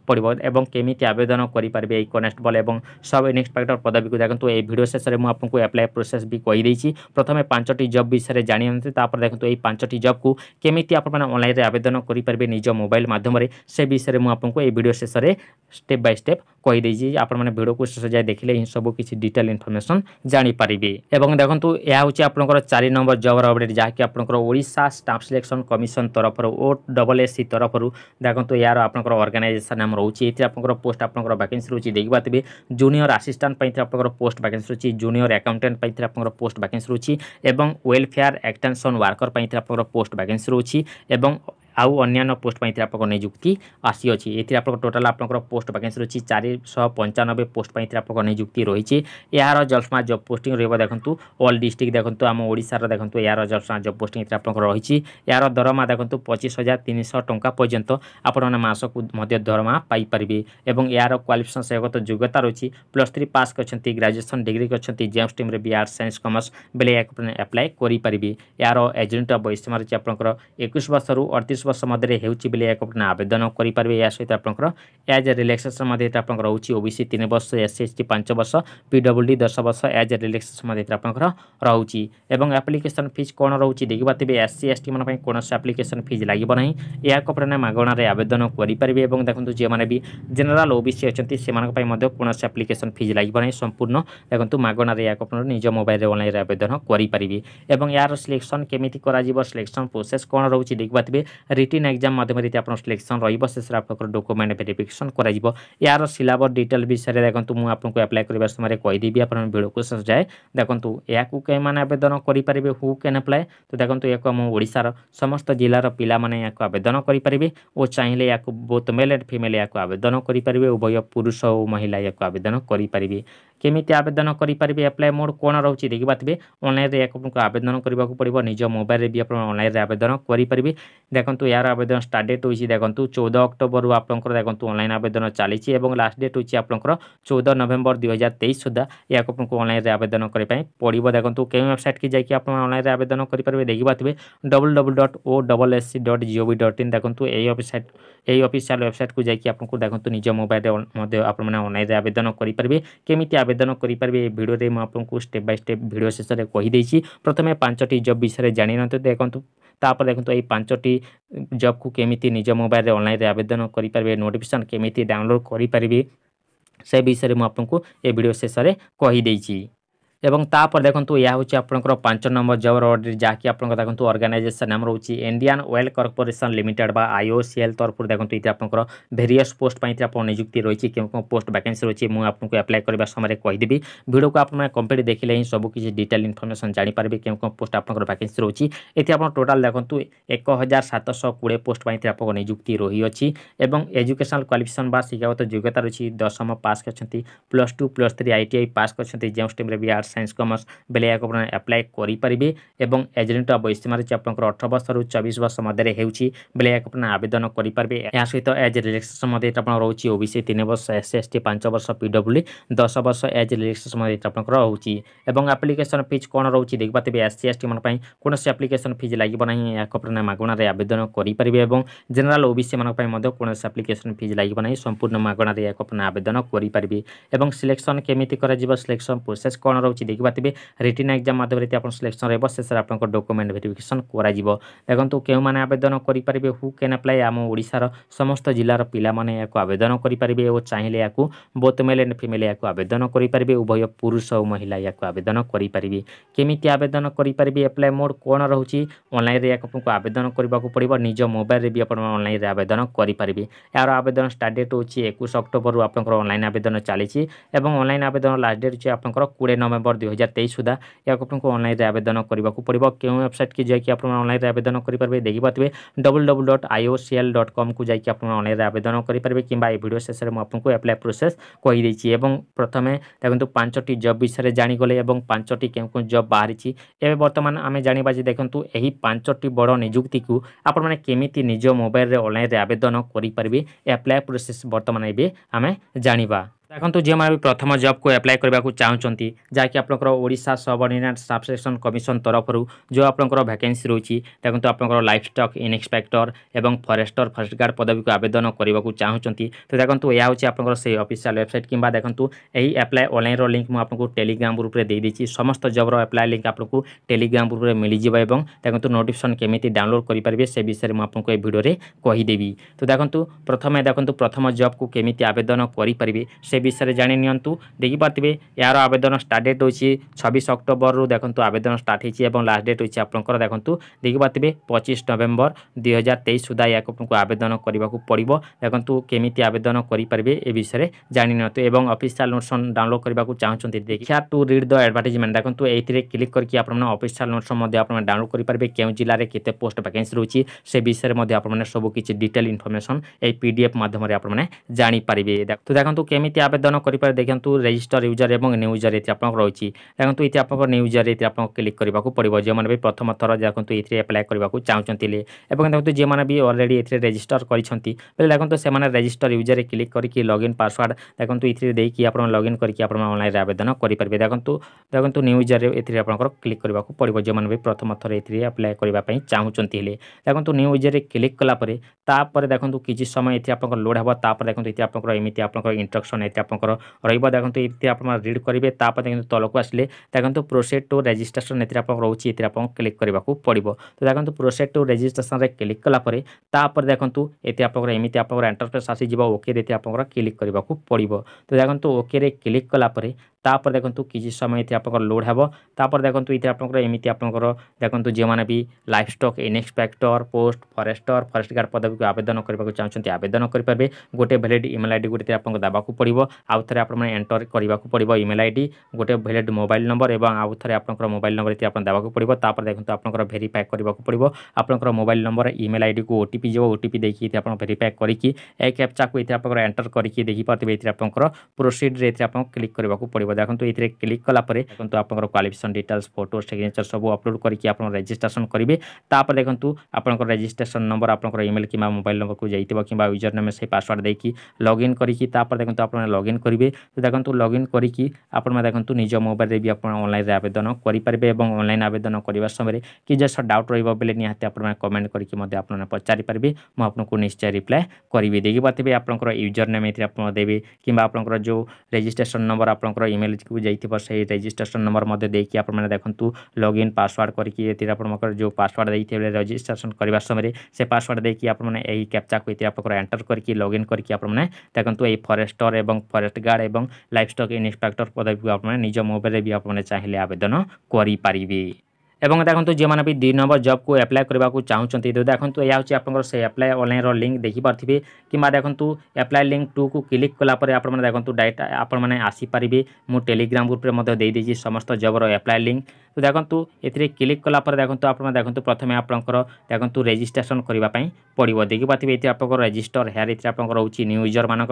পড়ব এবং কমিটি আবেদন করে পারবে এই কনেস্টেবল এবং সব ইন্সপেক্টর পদবীকে দেখুন এই ভিডিও শেষে মু আপনার আপ্লাই প্রোসেস বি কইদেছি প্রথমে পাঁচটি জব বিষয়ে জাঁতে তাপরে দেখুন এই পাঁচটি জবকু কমিটি আপনার অনলাইনে আবেদন করে পারবে নিজ মোবাইল মাধ্যমে সে বিষয়ে মু আপনার এই ভিডিও শেষে স্টেপ বাই স্টেপ কইদেছি আপনার ভিডিওকে শেষ যায় দেখলে এই সক কিছু ডিটেইল ইনফরমেশন জানি পারিবে এবং দেখো তো ইয়া হচ্ছে আপনকৰ 4 নম্বৰ জবৰ আপডেট যাক আপনকৰ ওড়িশা স্টাফ selecction commission তৰফৰ ওট ডাবল এস সি তৰফৰু দেখো তো ইয়াৰ আপনকৰ অর্গনাজেশন নাম ৰাউচি ইতে আপনকৰ পোষ্ট আপনকৰ ভ্যকেনসি ৰুচি দেখিবাতবি জুনিয়ৰ অ্যাসিস্টেণ্ট পইত আপনকৰ পোষ্ট ভ্যকেনসি ৰুচি জুনিয়ৰ একাউণ্টেণ্ট পইত আপনকৰ পোষ্ট ভ্যকেনসি ৰুচি এবং ওয়েলফেয়ার এক্সটেনশন ওয়ার্কার পইত আপনকৰ পোষ্ট ভ্যকেনসি ৰুচি এবং ଆଉ ଅନ୍ୟାନ୍ୟ ପୋଷ୍ଟ ପାଇଁ ଏଥିରେ ଆପଣଙ୍କ ନିଯୁକ୍ତି ଆସିଅଛି ଏଥିରେ ଆପଣଙ୍କ ଟୋଟାଲ୍ ଆପଣଙ୍କର ପୋଷ୍ଟ ଭାକେନ୍ସି ରହିଛି ଚାରିଶହ ପଞ୍ଚାନବେ ପୋଷ୍ଟ ପାଇଁ ଏଥିରେ ଆପଣଙ୍କ ନିଯୁକ୍ତି ରହିଛି ଏହାର ଜଲ୍ସମା ଜବ୍ ପୋଷ୍ଟିଂ ରହିବ ଦେଖନ୍ତୁ ଅଲ୍ ଡିଷ୍ଟ୍ରିକ୍ଟ ଦେଖନ୍ତୁ ଆମ ଓଡ଼ିଶାର ଦେଖନ୍ତୁ ଏହାର ଜଲ୍ସମା ଜବ୍ ପୋଷ୍ଟିଂ ଏଥିରେ ଆପଣଙ୍କର ରହିଛି ଏହାର ଦରମା ଦେଖନ୍ତୁ ପଚିଶ ହଜାର ତିନିଶହ ଟଙ୍କା ପର୍ଯ୍ୟନ୍ତ ଆପଣମାନେ ମାସକୁ ମଧ୍ୟ ଦରମା ପାଇପାରିବେ ଏବଂ ଏହାର କ୍ୱାଲିଫିକେସନ୍ ସେଗତ ଯୋଗ୍ୟତା ରହିଛି ପ୍ଲସ୍ ଥ୍ରୀ ପାସ୍ କରିଛନ୍ତି ଗ୍ରାଜୁଏସନ୍ ଡିଗ୍ରୀ କରିଛନ୍ତି ଜେମ୍ସ ଟିମ୍ରେ ବି ଆର୍ଟ୍ସ ସାଇନ୍ସ କମର୍ସ ବେଲେ ଏହାକୁ ଆପ୍ଲାଏ କରିପାରିବେ ଏହାର ଏଜେଣ୍ଟ ବୟସୀମା ରହିଛି ଆପଣଙ୍କର ଏକୋଇଶ ବର୍ଷରୁ ଅଠତିରିଶ ବର୍ଷ ମଧ୍ୟରେ ହେଉଛି ବୋଲି ଏହାକୁ ଆପଣ ଆବେଦନ କରିପାରିବେ ଏହା ସହିତ ଆପଣଙ୍କର ଏଜ୍ ଏ ରିଲାକ୍ସେସନ୍ ମଧ୍ୟ ଏଥିରେ ଆପଣଙ୍କର ରହୁଛି ଓ ବି ସି ତିନି ବର୍ଷ ଏସ୍ ଏସ୍ ଟି ପାଞ୍ଚ ବର୍ଷ ପି ପିଡବ୍ଲ୍ୟୁଡି ଦଶ ବର୍ଷ ଏଜ୍ ଏ ରିଲାକ୍ସେସନ୍ ମଧ୍ୟ ଏଥିରେ ଆପଣଙ୍କର ରହୁଛି ଏବଂ ଆପ୍ଲିକେସନ୍ ଫିଜ୍ କ'ଣ ରହୁଛି ଏସ୍ ସି ଏସ୍ ଟି ମାନଙ୍କ ପାଇଁ କୌଣସି ଆପ୍ଲିକେସନ୍ ଫିଜ୍ ଲାଗିବ ନାହିଁ ଏହାକୁ ଆପଣ ମାଗଣାରେ ଆବେଦନ କରିପାରିବେ ଏବଂ ଦେଖନ୍ତୁ ଯେଉଁମାନେ ବି ଜେନେରାଲ୍ ଓ ବି ସି ଅଛନ୍ତି ସେମାନଙ୍କ ପାଇଁ ମଧ୍ୟ କୌଣସି ଆପ୍ଲିକେସନ୍ ଫିଜ୍ ଲାଗିବ ନାହିଁ ସମ୍ପୂର୍ଣ୍ଣ ଦେଖନ୍ତୁ ମାଗଣାରେ ଏହାକୁ ଆପଣ ନିଜ ମୋବାଇଲ୍ରେ ଅନଲାଇନ୍ରେ ଆବେଦନ କରିପାରିବେ ଏବଂ ଏହାର ସିଲେକ୍ସନ୍ କେମିତି କରାଯିବ ସିଲେକ୍ସନ୍ ପ୍ରୋସେସ୍ କ'ଣ ରହୁଛି ଦେଖିପାରୁଥିବେ ରିଟିନ୍ ଏକ୍ଜାମ୍ ମାଧ୍ୟମରେ ଆପଣ ସିଲେକ୍ସନ୍ ରହିବ ଶେଷରେ ଆପଣଙ୍କର ଡକୁମେଣ୍ଟ ଭେରିଫିକେସନ୍ କରାଯିବ ଏହାର ସିଲାବସ୍ ଡିଟେଲ୍ ବିଷୟରେ ଦେଖନ୍ତୁ ମୁଁ ଆପଣଙ୍କୁ ଆପ୍ଲାଏ କରିବା ସମୟରେ କହିଦେବି ଆପଣ ଭିଡ଼ିଓକୁ ଶେଷ ଯାଏ ଦେଖନ୍ତୁ ଏହାକୁ କେଉଁମାନେ ଆବେଦନ କରିପାରିବେ ହୁ କ୍ୟାନ୍ ଆପ୍ଲାଏ ତ ଦେଖନ୍ତୁ ଏହାକୁ ଆମ ଓଡ଼ିଶାର ସମସ୍ତ ଜିଲ୍ଲାର ପିଲାମାନେ ଏହାକୁ ଆବେଦନ କରିପାରିବେ ଓ ଚାହିଁଲେ ଏହାକୁ ବହୁତ ମେଲ୍ ଆଣ୍ଡ ଫିମେଲ୍ ଏହାକୁ ଆବେଦନ କରିପାରିବେ ଉଭୟ ପୁରୁଷ ଓ ମହିଳା ଏହାକୁ ଆବେଦନ କରିପାରିବେ କେମିତି ଆବେଦନ କରିପାରିବେ ଆପ୍ଲାଏ ମୋଡ଼ କ'ଣ ରହୁଛି ଦେଖିପାରୁଥିବେ ଅନଲାଇନ୍ରେ ଏହାକୁ ଆପଣଙ୍କୁ ଆବେଦନ କରିବାକୁ ପଡ଼ିବ ନିଜ ମୋବାଇଲରେ ବି ଆପଣ ଅନଲାଇନ୍ରେ ଆବେଦନ କରିପାରିବେ ଦେଖନ୍ତୁ तो यार आवेदन स्टार्ट डेट होती देखो चौदह अक्टोबर आप देखो अनलाइन आवेदन चली लास्ट डेट हो आपंकर चौदह नवेम्बर दुई हजार तेईस सुधा यहाँ आपको अनलाइन आवेदन करने पड़ो देखो कई वेबसाइट की जाकि आपल अनलाइन आवेदन करेंगे देखा थे W W dot O double S C dot GO V dot इन देखो यही वेबसाइट यही अफिशियाल वेबसाइट को जाकि आपको देखो निज मोबाइल आपल आवेदन करेंगे केमी आवेदन करेंगे भिडियो आपको स्टेप बै स्टेप भिडियो शेष में कहीदे प्रथम टी जब विषय जाणी नुँ देखो ତାପରେ ଦେଖନ୍ତୁ ଏଇ ପାଞ୍ଚଟି ଜବ୍କୁ କେମିତି ନିଜ ମୋବାଇଲରେ ଅନଲାଇନ୍ରେ ଆବେଦନ କରିପାରିବେ ନୋଟିଫିକେସନ୍ କେମିତି ଡାଉନଲୋଡ଼୍ କରିପାରିବେ ସେ ବିଷୟରେ ମୁଁ ଆପଣଙ୍କୁ ଏ ଭିଡ଼ିଓ ଶେଷରେ କହିଦେଇଛି এবং তাপরে দেখুন ইয়া হচ্ছে আপনার পাঁচ নম্বর জব অর্ডর যা কি আপনার দেখুন অর্গানাইজেসন নাম রয়েছে ইন্ডিয়ান ওয়েল কর্পোরেসন লিমিটেড বা আইওসিএল তরফ দেখুন এটি আপনার ভেরিয়স পোস্ট পাই আপনার নিযুক্তি রয়েছে কেউ কেউ পোস্ট ভ্যাকেন্সি রয়েছে মু আপনার আপ্লাই করার সময় কেবি ভিডিওকে আপনার কমপ্লিট দেখলে হি সব কিছু ডিটেল ইনফরমেশন জাঁপারে কেউ কেউ পোস্ট আপনার ভ্যাকেন্সি রয়েছে এটি আপনার টোটাল দেখুন এক হাজার সাতশো কোড়ি পোস্ট পাই আপনার নিযুক্তি রয়েছে এবং এজুকেশনাল কোয়ালিফিকেসন বা শিক্ষাগত যোগ্যতা রয়েছে দশম পাস করছেন plus two plus three ITI pass করছেন যে স্ট্রিমে বি আর্টস ଆର୍ଟ୍ସ ସାଇନ୍ସ କମର୍ସ ବେଲେ ଏହାକୁ ଆପଣ ଆପ୍ଲାଏ କରିପାରିବେ ଏବଂ ଏଜେଣ୍ଟ ଅଫ୍ ଇସ୍ତିମା ହେଉଛି ଆପଣଙ୍କର ଅଠର ବର୍ଷରୁ ଚବିଶ ବର୍ଷ ମଧ୍ୟରେ ହେଉଛି ବେଲେ ଏହାକୁ ଆପଣ ଆବେଦନ କରିପାରିବେ ଏହା ସହିତ ଏଜ୍ ରିଲାକ୍ସେସନ୍ ମଧ୍ୟ ଏଇଟା ଆପଣ ରହୁଛି ଓବିସି ତିନି ବର୍ଷ ଏସ୍ ଏସ୍ ଟି ପାଞ୍ଚ ବର୍ଷ ପିଡବ୍ଲ୍ୟୁ ଦଶ ବର୍ଷ ଏଜ୍ ରିଲାକ୍ସେସନ୍ ମଧ୍ୟ ଏଇଟା ଆପଣଙ୍କର ରହୁଛି ଏବଂ ଆପ୍ଲିକେସନ୍ ଫିଜ୍ କ'ଣ ରହୁଛି ଦେଖିପାରୁଥିବେ ଏସ୍ ସି ଏସ୍ ଟି ମାନ ପାଇଁ କୌଣସି ଆପ୍ଲିକେସନ୍ ଫିଜ୍ ଲାଗିବ ନାହିଁ ଏହାକୁ ଆପଣ ମାଗଣାରେ ଆବେଦନ କରିପାରିବେ ଏବଂ ଜେନେରାଲ୍ ଓବିସି ମାନଙ୍କ ପାଇଁ ମଧ୍ୟ କୌଣସି ଆପ୍ଲିକେସନ୍ ଫିଜ୍ ଲାଗିବ ନାହିଁ ସମ୍ପୂର୍ଣ୍ଣ ମାଗଣାରେ ଏହାକୁ ଆପଣ ଆବେଦନ କରିପାରିବେ ଏବଂ ସିଲେକ୍ସନ୍ କେମିତି କରାଯିବ ସିଲେକ୍ସନ୍ ପ୍ରୋସେସ୍ କ'ଣ ରହୁଛି ରହୁଛି ଦେଖିପାରିବେ ରିଟିନ୍ ଏକ୍ଜାମ୍ ମାଧ୍ୟମରେ ଆପଣ ସିଲେକ୍ସନ୍ ରହିବ ଶେଷରେ ଆପଣଙ୍କ ଡକୁମେଣ୍ଟ ଭେରିଫିକେସନ୍ କରାଯିବ ଦେଖନ୍ତୁ କେଉଁମାନେ ଆବେଦନ କରିପାରିବେ ହୁ କେନ୍ ଆପ୍ଲାଏ ଆମ ଓଡ଼ିଶାର ସମସ୍ତ ଜିଲ୍ଲାର ପିଲାମାନେ ଏହାକୁ ଆବେଦନ କରିପାରିବେ ଓ ଚାହିଁଲେ ଏହାକୁ ବୋଥ୍ ମେଲ୍ ଆଣ୍ଡ ଫିମେଲ୍ ଏହାକୁ ଆବେଦନ କରିପାରିବେ ଉଭୟ ପୁରୁଷ ଓ ମହିଳା ଏହାକୁ ଆବେଦନ କରିପାରିବେ କେମିତି ଆବେଦନ କରିପାରିବେ ଆପ୍ଲାଏ ମୋଡ଼ କ'ଣ ରହୁଛି ଅନଲାଇନ୍ରେ ଆପଣଙ୍କୁ ଆବେଦନ କରିବାକୁ ପଡ଼ିବ ନିଜ ମୋବାଇଲ୍ରେ ବି ଆପଣ ଅନଲାଇନ୍ରେ ଆବେଦନ କରିପାରିବେ ଏହାର ଆବେଦନ ଷ୍ଟାର୍ଟ ଡେଟ୍ ହେଉଛି ଏକୋଇଶ ଅକ୍ଟୋବରରୁ ଆପଣଙ୍କର ଅନଲାଇନ୍ ଆବେଦନ ଚାଲିଛି ଏବଂ ଅନଲାଇନ୍ ଆବେଦନ ଲାଷ୍ଟ ଡେଟ୍ ହେଉଛି ଆପଣଙ୍କର କୋଡ଼ିଏ ନଭେମ୍ବର नवेम्बर दुई हजार तेईस सुधा या आपल आवेदन करवाक पड़ा क्यों वेबसाइट की जैक आपल आवेदन करेंगे देखी पार्टी W W dot IO C L dot com कोई अनल आवेदन करेंगे किडियो शेष में आपको एप्लाय प्रोसेस कहीदी ए प्रथम देखो पांचट जब विषय में जाणीगले पांचटी के जब बाहरी एवं बर्तमान आम जाना जी देखूँ यही पांचटी बड़ निजुक्ति आपति निज मोबाइल अनल आवेदन करेंगे एप्लाय प्रोसेस बर्तमान ये आम जाना ଦେଖନ୍ତୁ ଯେଉଁମାନେ ବି ପ୍ରଥମ ଜବ୍କୁ ଆପ୍ଲାଏ କରିବାକୁ ଚାହୁଁଛନ୍ତି ଯାହାକି ଆପଣଙ୍କର ଓଡ଼ିଶା ସବର୍ଡ଼ିନେଟ୍ ସବସେକ୍ସନ୍ କମିଶନ ତରଫରୁ ଯେଉଁ ଆପଣଙ୍କର ଭ୍ୟାକେନ୍ସି ରହୁଛି ଦେଖନ୍ତୁ ଆପଣଙ୍କର ଲାଇଫ୍ ଷ୍ଟକ୍ ଇନ୍ସପେକ୍ଟର ଏବଂ ଫରେଷ୍ଟର ଫରେଷ୍ଟ ଗାର୍ଡ଼ ପଦବୀକୁ ଆବେଦନ କରିବାକୁ ଚାହୁଁଛନ୍ତି ତ ଦେଖନ୍ତୁ ଏହା ହେଉଛି ଆପଣଙ୍କର ସେହି ଅଫିସିଆଲ୍ ୱେବସାଇଟ୍ କିମ୍ବା ଦେଖନ୍ତୁ ଏହି ଆପ୍ଲାଏ ଅନଲାଇନ୍ର ଲିଙ୍କ୍ ମୁଁ ଆପଣଙ୍କୁ ଟେଲିଗ୍ରାମ୍ ଗ୍ରୁପ୍ରେ ଦେଇଦେଇଛି ସମସ୍ତ ଜବ୍ର ଆପ୍ଲାଏ ଲିଙ୍କ୍ ଆପଣଙ୍କୁ ଟେଲିଗ୍ରାମ୍ ଗ୍ରୁପ୍ରେ ମିଳିଯିବ ଏବଂ ଦେଖନ୍ତୁ ନୋଟିଫିକେସନ୍ କେମିତି ଡାଉନଲୋଡ଼୍ କରିପାରିବେ ସେ ବିଷୟରେ ମୁଁ ଆପଣଙ୍କୁ ଏ ଭିଡ଼ିଓରେ କହିଦେବି ତ ଦେଖନ୍ତୁ ପ୍ରଥମେ ଦେଖନ୍ତୁ ପ୍ରଥମ ଜବ୍କୁ କେମିତି ଆବେଦନ କରିପାରିବେ ସେ সে বিষয়ে জাণি নিয়ন্তু দেখিপারে এর আবেদন স্টার্ট ডেট রয়েছে ছবিশ অক্টোবর দেখুন আবেদন স্টার্ট হয়েছে এবং লাস্ট ডেট রয়েছে আপনার দেখুন দেখিপারে পঁচিশ নভেম্বর দুই হাজার তেইশ সুদ্ধা আপনার আবেদন করা পড়ব দেখুন কমিটি আবেদন করে পারবে এ বিষয়ে জাণি নিয়ন্তু এবং অফিসিয়াল নোটস ডাউনলোড করা চাহুন দেখা টু রিড দ আডভার্টাইজমেন্ট দেখুন এইথে ক্লিক করি আপনার অফিসিয়াল নোটস আপনার ডাউনলোড করে পারবে কেউ জেলার কেতে পোস্ট ভ্যাকেন্সি রয়েছে সে বিষয়ে আপনার সবু কিছু ডিটেল ইনফরমেসন এই পিডিএফ মাধ্যমে আপনার জাঁপারে তো দেখুন কেমিতি ଆବେଦନ କରିପାରେ ଦେଖନ୍ତୁ ରେଜିଷ୍ଟର ୟୁଜର ଏବଂ ନ୍ୟୁଜର ଏଥିରେ ଆପଣଙ୍କର ରହିଛି ଦେଖନ୍ତୁ ଏଥିରେ ଆପଣଙ୍କର ନ୍ୟୁଜର ଏଥିରେ ଆପଣଙ୍କୁ କ୍ଲିକ୍ କରିବାକୁ ପଡ଼ିବ ଯେଉଁମାନେ ବି ପ୍ରଥମ ଥର ଦେଖନ୍ତୁ ଏଥିରେ ଆପ୍ଲାଏ କରିବାକୁ ଚାହୁଁଛନ୍ତି ଏବଂ ଦେଖନ୍ତୁ ଯେଉଁମାନେ ବି ଅଲରେଡ଼ି ଏଥିରେ ରେଜିଷ୍ଟର କରିଛନ୍ତି ବୋଲେ ଦେଖନ୍ତୁ ସେମାନେ ରେଜିଷ୍ଟର ୟୁଜରରେ କ୍ଲିକ୍ କରିକି ଲଗ୍ଇନ୍ ପାସୱାର୍ଡ଼ ଦେଖନ୍ତୁ ଏଥିରେ ଦେଇକି ଆପଣ ଲଗ୍ଇନ୍ କରିକି ଆପଣ ଅନଲାଇନ୍ରେ ଆବେଦନ କରିପାରିବେ ଦେଖନ୍ତୁ ଦେଖନ୍ତୁ ନ୍ୟୁଜରରେ ଏଥିରେ ଆପଣଙ୍କର କ୍ଲିକ୍ କରିବାକୁ ପଡ଼ିବ ଯେଉଁମାନେ ବି ପ୍ରଥମ ଥର ଏଥିରେ ଆପ୍ଲାଏ କରିବା ପାଇଁ ଚାହୁଁଛନ୍ତି ହେଲେ ଦେଖନ୍ତୁ ନ୍ୟୁଜରରେ କ୍ଲିକ୍ କଲା ପରେ ତାପରେ ଦେଖନ୍ତୁ କିଛି ସମୟ ଏଥିରେ ଆପଣଙ୍କର ଲୋଡ଼୍ ହେବ ତାପରେ ଦେଖନ୍ତୁ ଏଥିରେ ଆପଣଙ୍କର ଏମିତି ଆପଣଙ୍କର ଇଣ୍ଟ୍ରକ୍ସନ୍ ଏଥିରେ ଏମିତି ଆପଣଙ୍କର ରହିବ ଦେଖନ୍ତୁ ଏମିତି ଆପଣ ରିଡ୍ କରିବେ ତାପରେ ଦେଖନ୍ତୁ ତଳକୁ ଆସିଲେ ଦେଖନ୍ତୁ ପ୍ରୋସେସ୍ ଟୁ ରେଜିଷ୍ଟ୍ରେସନ ଏଥିରେ ଆପଣ ରହୁଛି ଏଥିରେ ଆପଣଙ୍କୁ କ୍ଲିକ୍ କରିବାକୁ ପଡ଼ିବ ତ ଦେଖନ୍ତୁ ପ୍ରୋସେସ୍ ଟୁ ରେଜିଷ୍ଟ୍ରେସନ୍ରେ କ୍ଲିକ୍ କଲା ପରେ ତାପରେ ଦେଖନ୍ତୁ ଏଠି ଆପଣଙ୍କର ଏମିତି ଆପଣଙ୍କର ଏଣ୍ଟରପ୍ରେସ୍ ଆସିଯିବ ଓକେରେ ଏଥିରେ ଆପଣଙ୍କର କ୍ଲିକ୍ କରିବାକୁ ପଡ଼ିବ ତ ଦେଖନ୍ତୁ ଓକେରେ କ୍ଲିକ୍ କଲା ପରେ ତାପରେ ଦେଖନ୍ତୁ କିଛି ସମୟ ଏଥିରେ ଆପଣଙ୍କର ଲୋଡ଼୍ ହେବ ତାପରେ ଦେଖନ୍ତୁ ଏଥିରେ ଆପଣଙ୍କର ଏମିତି ଆପଣଙ୍କର ଦେଖନ୍ତୁ ଯେଉଁମାନେ ବି livestock inspector post forester forest guard ପଦବୀକୁ ଆବେଦନ କରିବାକୁ ଚାହୁଁଛନ୍ତି ଆବେଦନ କରିପାରିବେ ଗୋଟେ ଭ୍ୟାଲିଡ୍ ଇମେଲ୍ ଆଇ ଡ଼ି ଗୋଟେ ଆପଣଙ୍କୁ ଦେବାକୁ ପଡ଼ିବ ଆଉ ଥରେ ଆପଣମାନେ ଏଣ୍ଟର କରିବାକୁ ପଡ଼ିବ ଇମେଲ୍ ଆଇ ଡ଼ି ଗୋଟେ ଭ୍ୟାଲିଡ୍ ମୋବାଇଲ୍ ନମ୍ବର ଏବଂ ଆଉ ଥରେ ଆପଣଙ୍କର ମୋବାଇଲ୍ ନମ୍ବର ଏଥିରେ ଆପଣ ଦେବାକୁ ପଡ଼ିବ ତାପରେ ଦେଖନ୍ତୁ ଆପଣଙ୍କର ଭେରିଫାଏ କରିବାକୁ ପଡ଼ିବ ଆପଣଙ୍କର ମୋବାଇଲ୍ ନମ୍ବର ଇମେଲ୍ ଆଇଡ଼ିକୁ ଓ ଟି ପି ଯିବ ଓ ଟି ପି ଦେଇକି ଏଥିରେ ଆପଣ ଭେରିଫାଏ କରିକି ଏ କ୍ୟାପ୍ଚାକୁ ଏଥିରେ ଆପଣଙ୍କର ଏଣ୍ଟର କରିକି ଦେଖିପାରୁଥିବେ ଏଥିରେ ଆପଣଙ୍କର ପ୍ରୋସିଡ଼୍ରେ ଏଥିରେ ଆପଣ କ୍ଲିକ୍ କରିବାକୁ ପଡ଼ିବ देखो ये क्लिक कलापर देखो आप क्वाफिकेसन डिटेल्स फोटो सिग्नेचर सब अपलोड करके आपजिट्रेसन करेंगे तापर देखो आपर रेजिट्रेसन नंबर आप इमेल कि मोबाइल नंबर को जाइए कि यूजर नेम से पासवर्ड देखिए लगइन करके देखो आप लगइन करेंगे तो देखो लगइन करके आपतु निज मोबाइल भी आपलाइन आवेदन करेंगे और अनलाइन आवेदन करने समय कि जैसा डाउट रही है बोले निहाँ कमेंट करके पचारिपारे मुझक निश्चय रिप्लाय करी देखिपे आप यूजर नेम ये आप देवी कि जो रेजिट्रेसन नंबर आप इमेल ମ୍ୟାଲେଜ୍କୁ ଯାଇଥିବ ସେଇ ରେଜିଷ୍ଟ୍ରେସନ୍ ନମ୍ବର ମଧ୍ୟ ଦେଇକି ଆପଣମାନେ ଦେଖନ୍ତୁ ଲଗ୍ଇନ୍ ପାସୱାର୍ଡ଼ କରିକି ଏଥିରେ ଆପଣଙ୍କର ଯେଉଁ ପାସୱାର୍ଡ଼ ଦେଇଥିବେ ରେଜିଷ୍ଟ୍ରେସନ୍ କରିବା ସମୟରେ ସେ ପାସୱାର୍ଡ଼ ଦେଇକି ଆପଣମାନେ ଏହି କ୍ୟାପ୍ଚାକୁ ଏଥିରେ ଆପଣଙ୍କର ଏଣ୍ଟର କରିକି ଲଗ୍ଇନ୍ କରିକି ଆପଣମାନେ ଦେଖନ୍ତୁ ଏହି ଫରେଷ୍ଟର ଏବଂ ଫରେଷ୍ଟ ଗାର୍ଡ଼ ଏବଂ ଲାଇଫ୍ ଷ୍ଟକ୍ ଇନ୍ସପେକ୍ଟର ପଦବୀକୁ ଆପଣମାନେ ନିଜ ମୋବାଇଲରେ ବି ଆପଣମାନେ ଚାହିଁଲେ ଆବେଦନ କରିପାରିବେ এবং দেখুন যে বি দুই নম্বর জবকু আপ্লাই করা চাহুমান তো দেখুন এয়া হচ্ছে আপনার সেই আপ্লাই অনলাইনর লিঙ্ক দেখিপারে কিংবা দেখুন আপ্লাই লিঙ্ক টু কু ক্লিক কলাপরে আপনার দেখুন ডাইরেক্ট আপনার আসিপারে মু টেলিগ্রাম গ্রুপে দিয়ে সমস্ত জবর আপ্লাই লিঙ্ক তো দেখন্তু এতে ক্লিক কলাপরে দেখুন আপনার দেখুন প্রথমে আপনার দেখুন রেজিষ্ট্রেসন করা পড়ব দেখিপারে এতে আপনার রেজিষ্টর হেয়ার এতে আপনার রয়েছে নিউ ইউজর মানুষ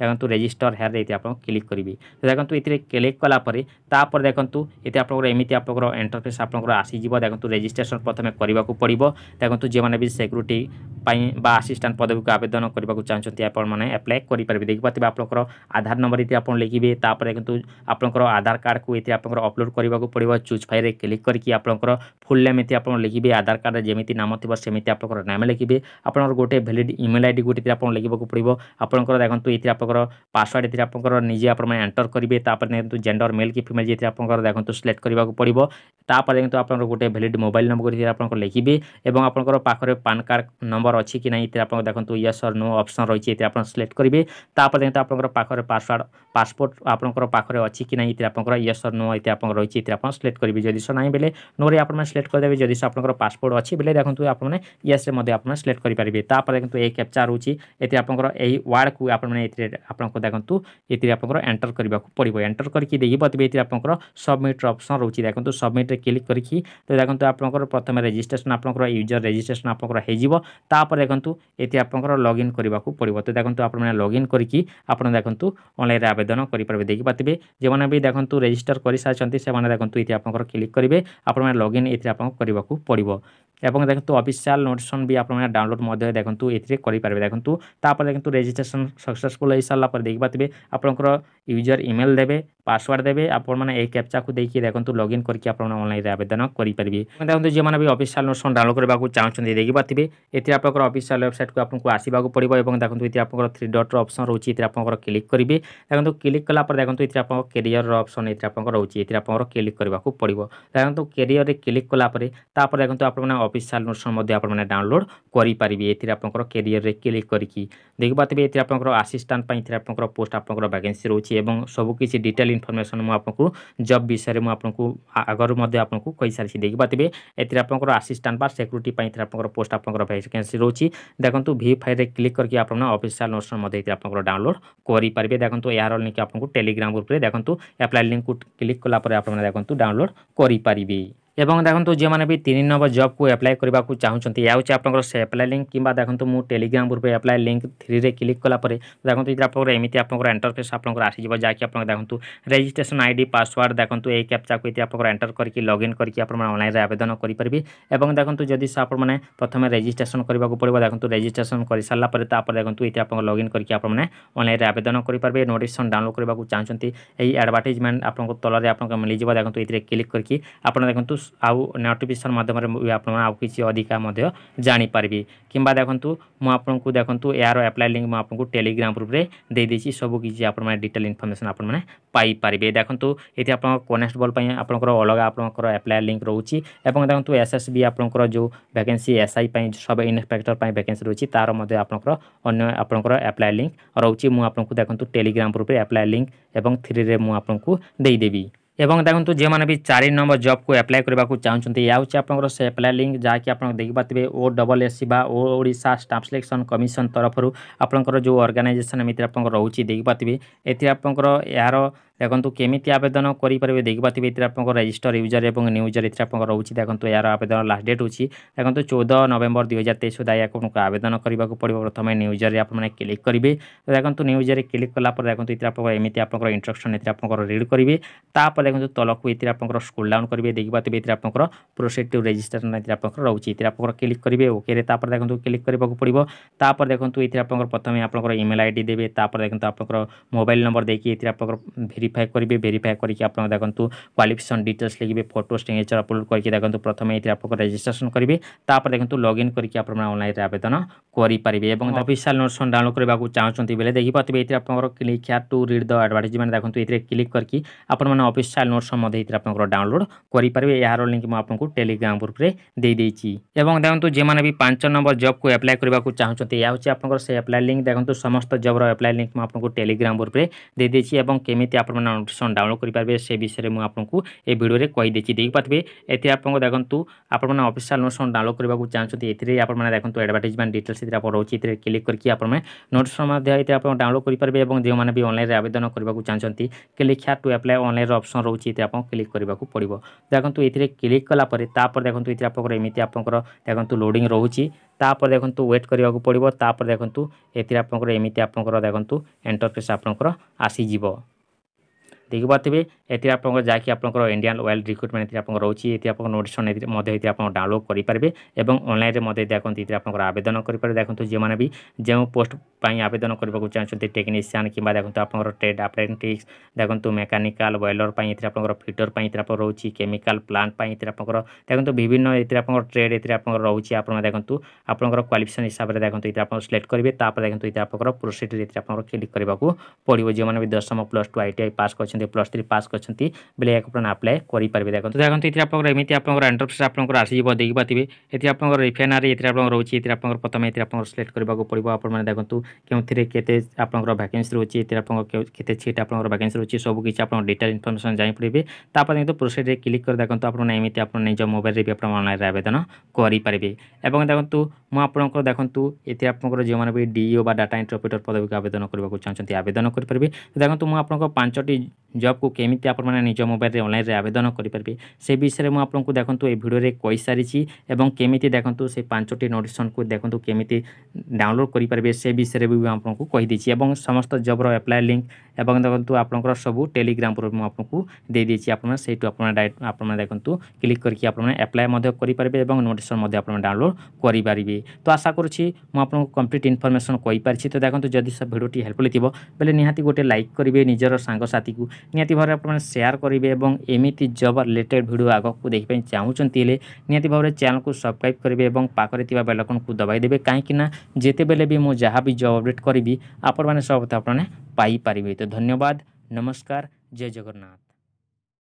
দেখুন রেজিষ্টর হেয়ার এতে আপনার ক্লিক করবে তো দেখুন এতে ক্লিক কলাপরে তাপরে দেখুন এতে আপনার এমনি আপনার এন্টরফেস আপনার আসিযোগ দেখুন রেজিষ্ট্রেসন প্রথমে করা পড়ব দেখুন যে সিকুরিটি बा आसीस्टाट पदवी को आवेदन करने चाहते आपने आप्लाय करेंगे देखिपे आपंकर आधार नंबर ये आप लिखे तापर कितु आपंकर आधार कार्ड को ये आप अपलोड करने को चूज फाइल क्लिक करके आपंकर फुल नेम ये आप लिखे आधार कार्ड जमी नाम थी सेमती आपंकर नाम लिखे आपंकर गोटे भैलीड इमेल आई डी गोटे आप लिखा पड़ो आपंकर देखो ये आपंकर पासवर्ड ये आपंकर निजे आप एंटर करेंगे देखते जेंडर मेल कि फिमेल ये आपंकर देखते सिलेक्ट करने को पड़ो तापर देखते आपंकर गोटे भैलीड मोबाइल नंबर ये आप लिखे और आपंकर पाखे पान कार्ड नंबर নম্বর অছি কি না এতে আপনার দেখুন ইয়েস অর নো অপসন রয়েছে এতে আপনার সিলেক্ট করবে তাপরে দেখুন আপনার পাখে পাসওয়ার্ড পাসপোর্ট আপনার পাখে অছি কি না এতে আপনার ইয়েস অর নো এতে আপনার রয়েছে এতে আপনার সিলেক্ট করবে যদি সো নাই বেলে নোরে আপনার সিলেক্ট করেদেবে যদি সো আপনার পাসপোর্ট অছি বেলে দেখুন আপনার ইয়েসরে মধ্যে আপনার সিলেক্ট করিপারে তাপরে দেখুন এই ক্যাপচা রয়েছে এতে আপনার এই ওয়ার্ডকু আপনার এতে আপনার দেখুন এতে আপনার এন্টর করা পড়ব এন্টর করি দেখবে এতে আপনার सबमिट्र अप्सन रोच देखो सबमिट्रे क्लिक करके तो देखो आप प्रथम रेजिट्रेसन आप यूजर रेजिट्रेसन आप তাপরে দেখুন এটি আপনার লগ ইন করা পড়ব তো দেখুন আপনার লগ ইন করি আপনার দেখুন অনলাইনে আবেদন করে পারবে দেখিপারে যে বি দেখুন রেজিষ্টর করে সারি সে দেখুন এটি আপনার ক্লিক করবে আপনার লগ ইন এটি আপনার করা পড়ব এবং দেখুন অফিসিয়াল নোটিফিকেশন বি আপনার ডাউনলোড মধ্যে দেখুন এতে করে দেখুন তাপরে দেখুন রেজিষ্ট্রেসন সকসেসফুল হয়ে সারা পরে দেখিপারে আপনার ইউজর ইমেল দেবে પાસવર્ડ દેવે આપણને એ ક્યાપ્ચાકુ દેખી દેખନ୍ତୁ ଲଗ୍ଇନ୍ କରିକି ଆପଣମାନେ ଅନଲାଇନ୍ରେ ଆବେଦନ କରିପାରିବେ ଦେଖନ୍ତୁ ଯେଉଁମାନେ ବି ଅଫିସିଆଲ୍ ନୋଟ୍ସନ୍ ଡାଉନଲୋଡ୍ କରିବାକୁ ଚାହୁଁଛନ୍ତି ଦେଖିପାରୁଥିବେ ଏଥିରେ ଆପଣଙ୍କର ଅଫିସିଆଲ୍ ୱେବସାଇଟ୍କୁ ଆପଣଙ୍କୁ ଆସିବାକୁ ପଡ଼ିବ ଏବଂ ଦେଖନ୍ତୁ ଏଥିରେ ଆପଣଙ୍କର ଥ୍ରୀ ଡଟ୍ର ଅପସନ୍ ରହୁଛି ଏଥିରେ ଆପଣଙ୍କର କ୍ଲିକ୍ କରିବେ ଦେଖନ୍ତୁ କ୍ଲିକ୍ କଲା ପରେ ଦେଖନ୍ତୁ ଏଥିରେ ଆପଣଙ୍କ କ୍ୟାରିୟରର ଅପସନ୍ ଏଥିରେ ଆପଣଙ୍କର ରହୁଛି ଏଥିରେ ଆପଣଙ୍କର କ୍ଲିକ୍ କରିବାକୁ ପଡ଼ିବ ଦେଖନ୍ତୁ କ୍ୟାରିୟରରେ କ୍ଲିକ୍ କଲା ପରେ ତାପରେ ଦେଖନ୍ତୁ ଆପଣମାନେ ଅଫିସିଆଲ୍ ନୋଟ୍ସନ୍ ମଧ୍ୟ ଆପଣମାନେ ଡାଉନଲୋଡ୍ କରିପାରିବେ ଏଥିରେ ଆପଣଙ୍କର କ୍ୟାରିୟରରେ କ୍ଲିକ୍ କରିକି ଦେଖିପାରୁଥିବେ ଏଥିରେ ଆପଣଙ୍କର ଆସିଷ୍ଟାଣ୍ଟ ପାଇଁ ଏଥିରେ ଆପଣଙ୍କର ପୋଷ୍ଟ ଆପଣଙ୍କର ଭ୍ୟାକେନ୍ସି ରହୁଛି ଏବଂ ସବୁକିଛି ଡିଟେଲ୍ ଭ୍ୟାଲୁଏବୁଲ୍ ଇନଫର୍ମେସନ୍ ମୁଁ ଆପଣଙ୍କୁ ଜବ୍ ବିଷୟରେ ମୁଁ ଆପଣଙ୍କୁ ଆଗରୁ ମଧ୍ୟ ଆପଣଙ୍କୁ କହିସାରିଛି ଦେଇକି ପାରିବେ ଏଥିରେ ଆପଣଙ୍କର ଆସିଷ୍ଟାଣ୍ଟ ବା ସେକ୍ୟୁରିଟି ପାଇଁ ଏଥିରେ ଆପଣଙ୍କର ପୋଷ୍ଟ ଆପଣଙ୍କର ଭ୍ୟାକେନ୍ସି ରହୁଛି ଦେଖନ୍ତୁ ଭି ଫାଇଭ୍ରେ କ୍ଲିକ୍ କରିକି ଆପଣ ଅଫିସିଆଲ୍ ନୋଟ୍ସ ମଧ୍ୟ ଏଥିରେ ଆପଣଙ୍କର ଡାଉନଲୋଡ୍ କରିପାରିବେ ଦେଖନ୍ତୁ ଏହାର ଲିଙ୍କ୍ ଆପଣଙ୍କୁ ଟେଲିଗ୍ରାମ ଗ୍ରୁପ୍ରେ ଦେଖନ୍ତୁ ଆପ୍ଲାଏ ଲିଙ୍କ୍କୁ କ୍ଲିକ୍ କଲା ପରେ ଆପଣମାନେ ଦେଖନ୍ତୁ ଡାଉନଲୋଡ୍ କରିପାରିବେ এবং দেখন্ত যে মানে তিন নম্বর জব কো এপ্লাই করিবা কো চাওচন্তি ইয়া হচে আপনকৰ সেই এপ্লাই লিংক কিবা দেখন্ত মু টেলিগ্রামৰ পৰা এপ্লাই লিংক থ্ৰীৰে ক্লিক কৰা পাৰে দেখন্ত ইত আপোনাক এমিতি আপোনাকৰ ইনটৰফেস আপোনাকৰ আহি যাব যা কি আপোনাক দেখন্ত ৰেজিষ্ট্ৰেচন আইডি পাছৱৰ্ড দেখন্ত এই কেপচা কোইতি আপোনাকৰ এণ্টাৰ কৰি কি লগইন কৰি আপোনাক অনলাইন আবেদন কৰিব বি আৰু দেখন্ত যদি আপোন মানে প্ৰথমতে ৰেজিষ্ট্ৰেচন কৰিব লাগিব দেখন্ত ৰেজিষ্ট্ৰেচন কৰি сала পাৰে তাৰ পৰা দেখন্ত ইত আপোনাক লগইন কৰি আপোন মানে অনলাইন আবেদন কৰিব পাৰিবে নোটিফিকেশন ডাউনলোড কৰিব কো চাওচন্তি এই এডৱাৰ্টাইজমেন্ট আপোনাক তলৰ আপোনাক ملي যাব দেখন্ত ইত ক্লিক কৰি আপোনাক দেখন্ত ନ୍ୟୁଜ୍ ଆଉ ନୋଟିଫିକେସନ୍ ମାଧ୍ୟମରେ ଆପଣମାନେ ଆଉ କିଛି ଅଧିକା ମଧ୍ୟ ଜାଣିପାରିବେ କିମ୍ବା ଦେଖନ୍ତୁ ମୁଁ ଆପଣଙ୍କୁ ଦେଖନ୍ତୁ ଏହାର ଆପ୍ଲାଏ ଲିଙ୍କ୍ ମୁଁ ଆପଣଙ୍କୁ ଟେଲିଗ୍ରାମ ଗ୍ରୁପ୍ରେ ଦେଇଦେଇଛି ସବୁ କିଛି ଆପଣମାନେ ଡିଟେଲ୍ ଇନଫର୍ମେସନ୍ ଆପଣମାନେ ପାଇପାରିବେ ଦେଖନ୍ତୁ ଏଠି ଆପଣ କନେଷ୍ଟବଲ୍ ପାଇଁ ଆପଣଙ୍କର ଅଲଗା ଆପଣଙ୍କର ଆପ୍ଲାଏ ଲିଙ୍କ୍ ରହୁଛି ଏବଂ ଦେଖନ୍ତୁ ଏସ୍ ଏସ୍ ବି ଆପଣଙ୍କର ଯେଉଁ ଭ୍ୟାକେନ୍ସି ଏସ୍ ଆଇ ପାଇଁ ସବ ଇନ୍ସପେକ୍ଟର ପାଇଁ ଭ୍ୟାକେନ୍ସି ରହୁଛି ତା'ର ମଧ୍ୟ ଆପଣଙ୍କର ଅନ୍ୟ ଆପଣଙ୍କର ଆପ୍ଲାଏ ଲିଙ୍କ୍ ରହୁଛି ମୁଁ ଆପଣଙ୍କୁ ଦେଖନ୍ତୁ ଟେଲିଗ୍ରାମ ଗ୍ରୁପ୍ରେ ଆପ୍ଲାଏ ଲିଙ୍କ୍ ଏବଂ ଥ୍ରୀରେ ମୁଁ ଆପଣଙ୍କୁ ଦେଇଦେବି এবং দাকন্ত যে মানে বি 4 নম্বর জব কো এপ্লাই কৰিবাকু চাওচন্তি ইয়া আছে আপোনাকৰ সেই এপ্লাই লিংক যা কি আপোনাক দেখিব পাতিবে ও ডাবল এস সি বা ও ওড়িশা স্টাফ selecction commission তৰফৰু আপোনাকৰ যো অৰগনাজেশন মিত্ৰ আপোনাক ৰাউচি দেখিব পাতিবে এতিয়া আপোনাকৰ ইয়াৰ দেখুন কেমিতি আবেদন করে দেখিপারে এতে আপনার রেজিষ্টর ইউজর এবং নিউজর এতে আপনার রয়েছে দেখুন এর আবেদন লাস্ট ডেট হচ্ছে দেখুন চৌদ নভেম্বর দুই হাজার তেইশ সুদ্ধা আপনার আবেদন করা পড়ব প্রথমে নিউজরে আপনার ক্লিক করবে দেখুন নিউজরে ক্লিক কলাপরে দেখুন এতে আপনার এমনি আপনার ইনস্ট্রকশন এতে আপনার রিড করবে তাপরে দেখুন তলকু এতে আপনার স্কুল ডাউন করবে দেখিপারে এতে আপনার প্রোসেড টু রেজিষ্ট্রেসন এতে আপনার রয়েছে এতে আপনার ক্লিক করবে ওকে তাপরে দেখুন ক্লিক করা পড়ব তাপরে দেখুন এতে আপনার প্রথমে আপনার ইমেল আইডি দেবে তাপরে দেখুন আপনার মোবাইল নম্বর দিয়ে এতে আপনার ভেরি ভেরিফাই করবে ভেরিফাই করি আপনার দেখুন কোয়ালিফিকেসন ডিটেলস লিখবে ফটোস নেচার অপলোড করি দেখুন প্রথমে এটি আপনার রেজিষ্ট্রেসন করবে তাপরে দেখুন লগ ইন করি আপনার অনলাইনে আবেদন করে এবং অফিসিয়াল নোটসন ডাউনলোড করা চাহুন বেলে দেখিপারে এটি আপনার click here to read the advertisement দেখুন এটি ক্লিক করি আপনার অফিসিয়াল নোটসন মধ্যে আপনার ডাউনলোড করে এর লিঙ্ক মু আপনার টেলিগ্রাম গ্রুপে দিয়ে দিয়েছি এবং দেখুন যে भी पांच नंबर जब को एप्लाय करने को चाहते या हूँ आप एप्लाय लिंक देखते समस्त जब्र एप्लाय लिंक मुझे टेलीग्राम ग्रुप देदेगी और केमी आप ଆପଣମାନେ ନୋଟିଫିକେସନ୍ ଡାଉନଲୋଡ଼ କରିପାରିବେ ସେ ବିଷୟରେ ମୁଁ ଆପଣଙ୍କୁ ଏ ଭିଡ଼ିଓରେ କହିଦେଇଛି ଦେଇପାରିବେ ଏଥିରେ ଆପଣଙ୍କୁ ଦେଖନ୍ତୁ ଆପଣମାନେ ଅଫିସିଆଲ୍ ନୋଟିଫିକେସନ୍ ଡାଉନଲୋଡ଼ କରିବାକୁ ଚାହୁଁଛନ୍ତି ଏଥିରେ ଆପଣମାନେ ଦେଖନ୍ତୁ ଆଡ଼ଭାର୍ଟାଇଜମେଣ୍ଟ ଡିଟେଲ୍ସ ଏଥିରେ ଆପଣ ରହୁଛି ଏଥିରେ କ୍ଲିକ୍ କରିକି ଆପଣମାନେ ନୋଟିଫିକେସନ୍ ମଧ୍ୟ ଏଥିରେ ଆପଣ ଡାଉନଲୋଡ଼ କରିପାରିବେ ଏବଂ ଯେଉଁମାନେ ବି ଅନଲାଇନ୍ରେ ଆବେଦନ କରିବାକୁ ଚାହୁଁଛନ୍ତି କ୍ଲିକ୍ ହେୟାର ଟୁ ଆପ୍ଲାଏ ଅନଲାଇନ୍ର ଅପସନ୍ ରହୁଛି ଏଥିରେ ଆପଣ କ୍ଲିକ୍ କରିବାକୁ ପଡ଼ିବ ଦେଖନ୍ତୁ ଏଥିରେ କ୍ଲିକ୍ କଲା ପରେ ତାପରେ ଦେଖନ୍ତୁ ଏଥିରେ ଆପଣଙ୍କର ଏମିତି ଆପଣଙ୍କର ଦେଖନ୍ତୁ ଲୋଡ଼ିଂ ରହୁଛି ତାପରେ ଦେଖନ୍ତୁ ୱେଟ୍ କରିବାକୁ ପଡ଼ିବ ତାପରେ ଦେଖନ୍ତୁ ଏଥିରେ ଆପଣଙ୍କର ଏମିତି ଆପଣଙ୍କର ଦେଖନ୍ତୁ ଏଣ୍ଟରଫେସ୍ ଆପଣଙ୍କର ଆସିଯିବ ଦେଖିପାରୁଥିବେ ଏଥିରେ ଆପଣଙ୍କର ଯାହାକି ଆପଣଙ୍କର ଇଣ୍ଡିଆନ୍ ୱାଇଲ୍ଡ ରିକ୍ରୁଟମେଣ୍ଟ ଏଥିରେ ଆପଣଙ୍କର ରହୁଛି ଏଥିରେ ଆପଣଙ୍କ ନୋଟିସନ୍ ଏଥିରେ ମଧ୍ୟ ଏଥିରେ ଆପଣ ଡାଉନଲୋଡ଼ କରିପାରିବେ ଏବଂ ଅନଲାଇନ୍ରେ ମଧ୍ୟ ଦେଖନ୍ତୁ ଏଥିରେ ଆପଣଙ୍କର ଆବେଦନ କରିପାରିବେ ଦେଖନ୍ତୁ ଯେଉଁମାନେ ବି ଯେଉଁ ପୋଷ୍ଟ ପାଇଁ ଆବେଦନ କରିବାକୁ ଚାହୁଁଛନ୍ତି ଟେକ୍ନିସିଆନ୍ କିମ୍ବା ଦେଖନ୍ତୁ ଆପଣଙ୍କର ଟ୍ରେଡ୍ ଆପ୍ରେଣ୍ଟିକ୍ସ ଦେଖନ୍ତୁ ମେକାନିକାଲ୍ ୱେଲର ପାଇଁ ଏଥିରେ ଆପଣଙ୍କର ଫିଟର ପାଇଁ ଏଥିରେ ଆପଣ ରହୁଛି କେମିକାଲ୍ ପ୍ଲାଣ୍ଟ ପାଇଁ ଏଥିରେ ଆପଣଙ୍କର ଦେଖନ୍ତୁ ବିଭିନ୍ନ ଏଥିରେ ଆପଣଙ୍କର ଟ୍ରେଡ୍ ଏଥିରେ ଆପଣଙ୍କର ରହୁଛି ଆପଣ ଦେଖନ୍ତୁ ଆପଣଙ୍କର କ୍ୱାଲିଫିକେସନ୍ ହିସାବରେ ଦେଖନ୍ତୁ ଏଥିରେ ଆପଣ ସିଲେକ୍ଟ କରିବେ ତାପରେ ଦେଖନ୍ତୁ ଏଥିରେ ଆପଣଙ୍କର ପ୍ରୋସିଡ଼୍ ଏଥିରେ ଆପଣଙ୍କର କ୍ଲିକ୍ କରିବାକୁ ପଡ଼ିବ ଯେଉଁମାନେ ବି ଦଶମ plus two I T I pass କରିଛନ୍ତି ପ୍ଲସ୍ ଥ୍ରୀ ପାସ୍ କରିଛନ୍ତି ବେଲେ ଏହାକୁ ଆପଣ ଆପ୍ଲାଏ କରିପାରିବେ ଦେଖନ୍ତୁ ଦେଖନ୍ତୁ ଏଥିରେ ଆପଣଙ୍କର ଏମିତି ଆପଣଙ୍କର ଏଣ୍ଟ୍ରପ୍ରେସ୍ ଆପଣଙ୍କର ଆସିଯିବ ଦେଖିପାରିବେ ଏଥିରେ ଆପଣଙ୍କର ରିଫାଇନାରୀ ଏଥିରେ ଆପଣଙ୍କର ରହୁଛି ଏଥିରେ ଆପଣଙ୍କର ପ୍ରଥମେ ଏଥିରେ ଆପଣଙ୍କର ସିଲେକ୍ଟ କରିବାକୁ ପଡ଼ିବ ଆପଣମାନେ ଦେଖନ୍ତୁ କେଉଁଥିରେ କେତେ ଆପଣଙ୍କର ଭ୍ୟାକେନ୍ସି ରହୁଛି ଏଥିରେ ଆପଣଙ୍କର କେତେ ସିଟ୍ ଆପଣଙ୍କର ଭ୍ୟାକେନ୍ସି ରହୁଛି ସବୁକିଛି ଆପଣ ଡିଟେଲ୍ ଇନଫର୍ମେସନ୍ ଜାଣିପାରିବେ ତାପରେ କିନ୍ତୁ ପ୍ରୋସେସ୍ରେ କ୍ଲିକ୍ କରି ଦେଖନ୍ତୁ ଆପଣ ଏମିତି ଆପଣ ନିଜ ମୋବାଇଲରେ ବି ଆପଣ ଅନଲାଇନ୍ରେ ଆବେଦନ କରିପାରିବେ ଏବଂ ଦେଖନ୍ତୁ ମୁଁ ଆପଣଙ୍କର ଦେଖନ୍ତୁ ଏଥିରେ ଆପଣଙ୍କର ଯେଉଁମାନେ ବି ଡିଇଓ ବା ଡାଟା ଇଣ୍ଟରପ୍ରିଟର ପଦବୀକୁ ଆବେଦନ କରିବାକୁ ଚାହୁଁଛନ୍ତି ଆବେଦନ କରିପାରିବେ ଦେଖନ୍ତୁ ମୁଁ ଆପଣଙ୍କ ପାଞ୍ଚଟି ᱡᱚᱵ আপᱠᱚ ᱠᱮᱢᱤᱛᱮ ᱟᱯᱱᱟ ᱱᱤᱡᱚ ᱢᱚᱵᱟᱭᱤᱞ ᱨᱮ ᱚᱱᱞᱟᱤᱱ ᱨᱮ ᱟᱵᱮᱫᱚᱱ ᱠᱚᱨᱤ ᱯᱟᱨᱵᱮ ᱥᱮ ᱵᱤᱥᱭᱟᱨᱮ ᱢᱟ ᱟᱯᱱᱠᱚ ᱫᱮᱠᱷᱟᱱᱛᱚ ᱮ ᱵᱤᱰᱤᱭᱚ ᱨᱮ ᱠᱚᱭ ᱥᱟᱨᱤ ᱪᱤ ᱟᱵᱚᱱ ᱠᱮᱢᱤᱛᱮ ᱫᱮᱠᱷᱟᱱᱛᱚ ᱥᱮ ᱯᱟᱱᱪᱷᱚᱴᱤ ᱱᱚᱴᱤᱥᱚᱱ ᱠᱚ ᱫᱮᱠᱷᱟᱱᱛᱚ ᱠᱮᱢᱤᱛᱮ ᱰᱟᱣᱩᱱᱞᱚᱰ ᱠᱚᱨᱤ ᱯᱟᱨᱵᱮ ᱥᱮ ᱵᱤᱥᱭᱟᱨᱮ ᱵᱩ ᱟᱯᱱᱠᱚ ᱠᱚᱦᱤ ᱫᱤᱪᱤ ᱟᱵᱚᱱ ᱥᱚᱢᱥᱛᱚ ᱡᱚᱵᱨᱚ ᱮᱯᱞᱟᱭ ନିହାତି ଭାବରେ ଆପଣମାନେ ସେୟାର କରିବେ ଏବଂ ଏମିତି ଜବ୍ ରିଲେଟେଡ୍ ଭିଡ଼ିଓ ଆଗକୁ ଦେଖିପାଇଁ ଚାହୁଁଛନ୍ତି ହେଲେ ନିହାତି ଭାବରେ ଚ୍ୟାନେଲକୁ ସବସ୍କ୍ରାଇବ୍ କରିବେ ଏବଂ ପାଖରେ ଥିବା ବେଲକନ୍କୁ ଦବାଇଦେବେ କାହିଁକିନା ଯେତେବେଳେ ବି ମୁଁ ଯାହା ବି ଜବ୍ ଅପଡ଼େଟ୍ କରିବି ଆପଣମାନେ ସବୁତ ଆପଣମାନେ ପାଇପାରିବେ ତ ଧନ୍ୟବାଦ ନମସ୍କାର ଜୟ ଜଗନ୍ନାଥ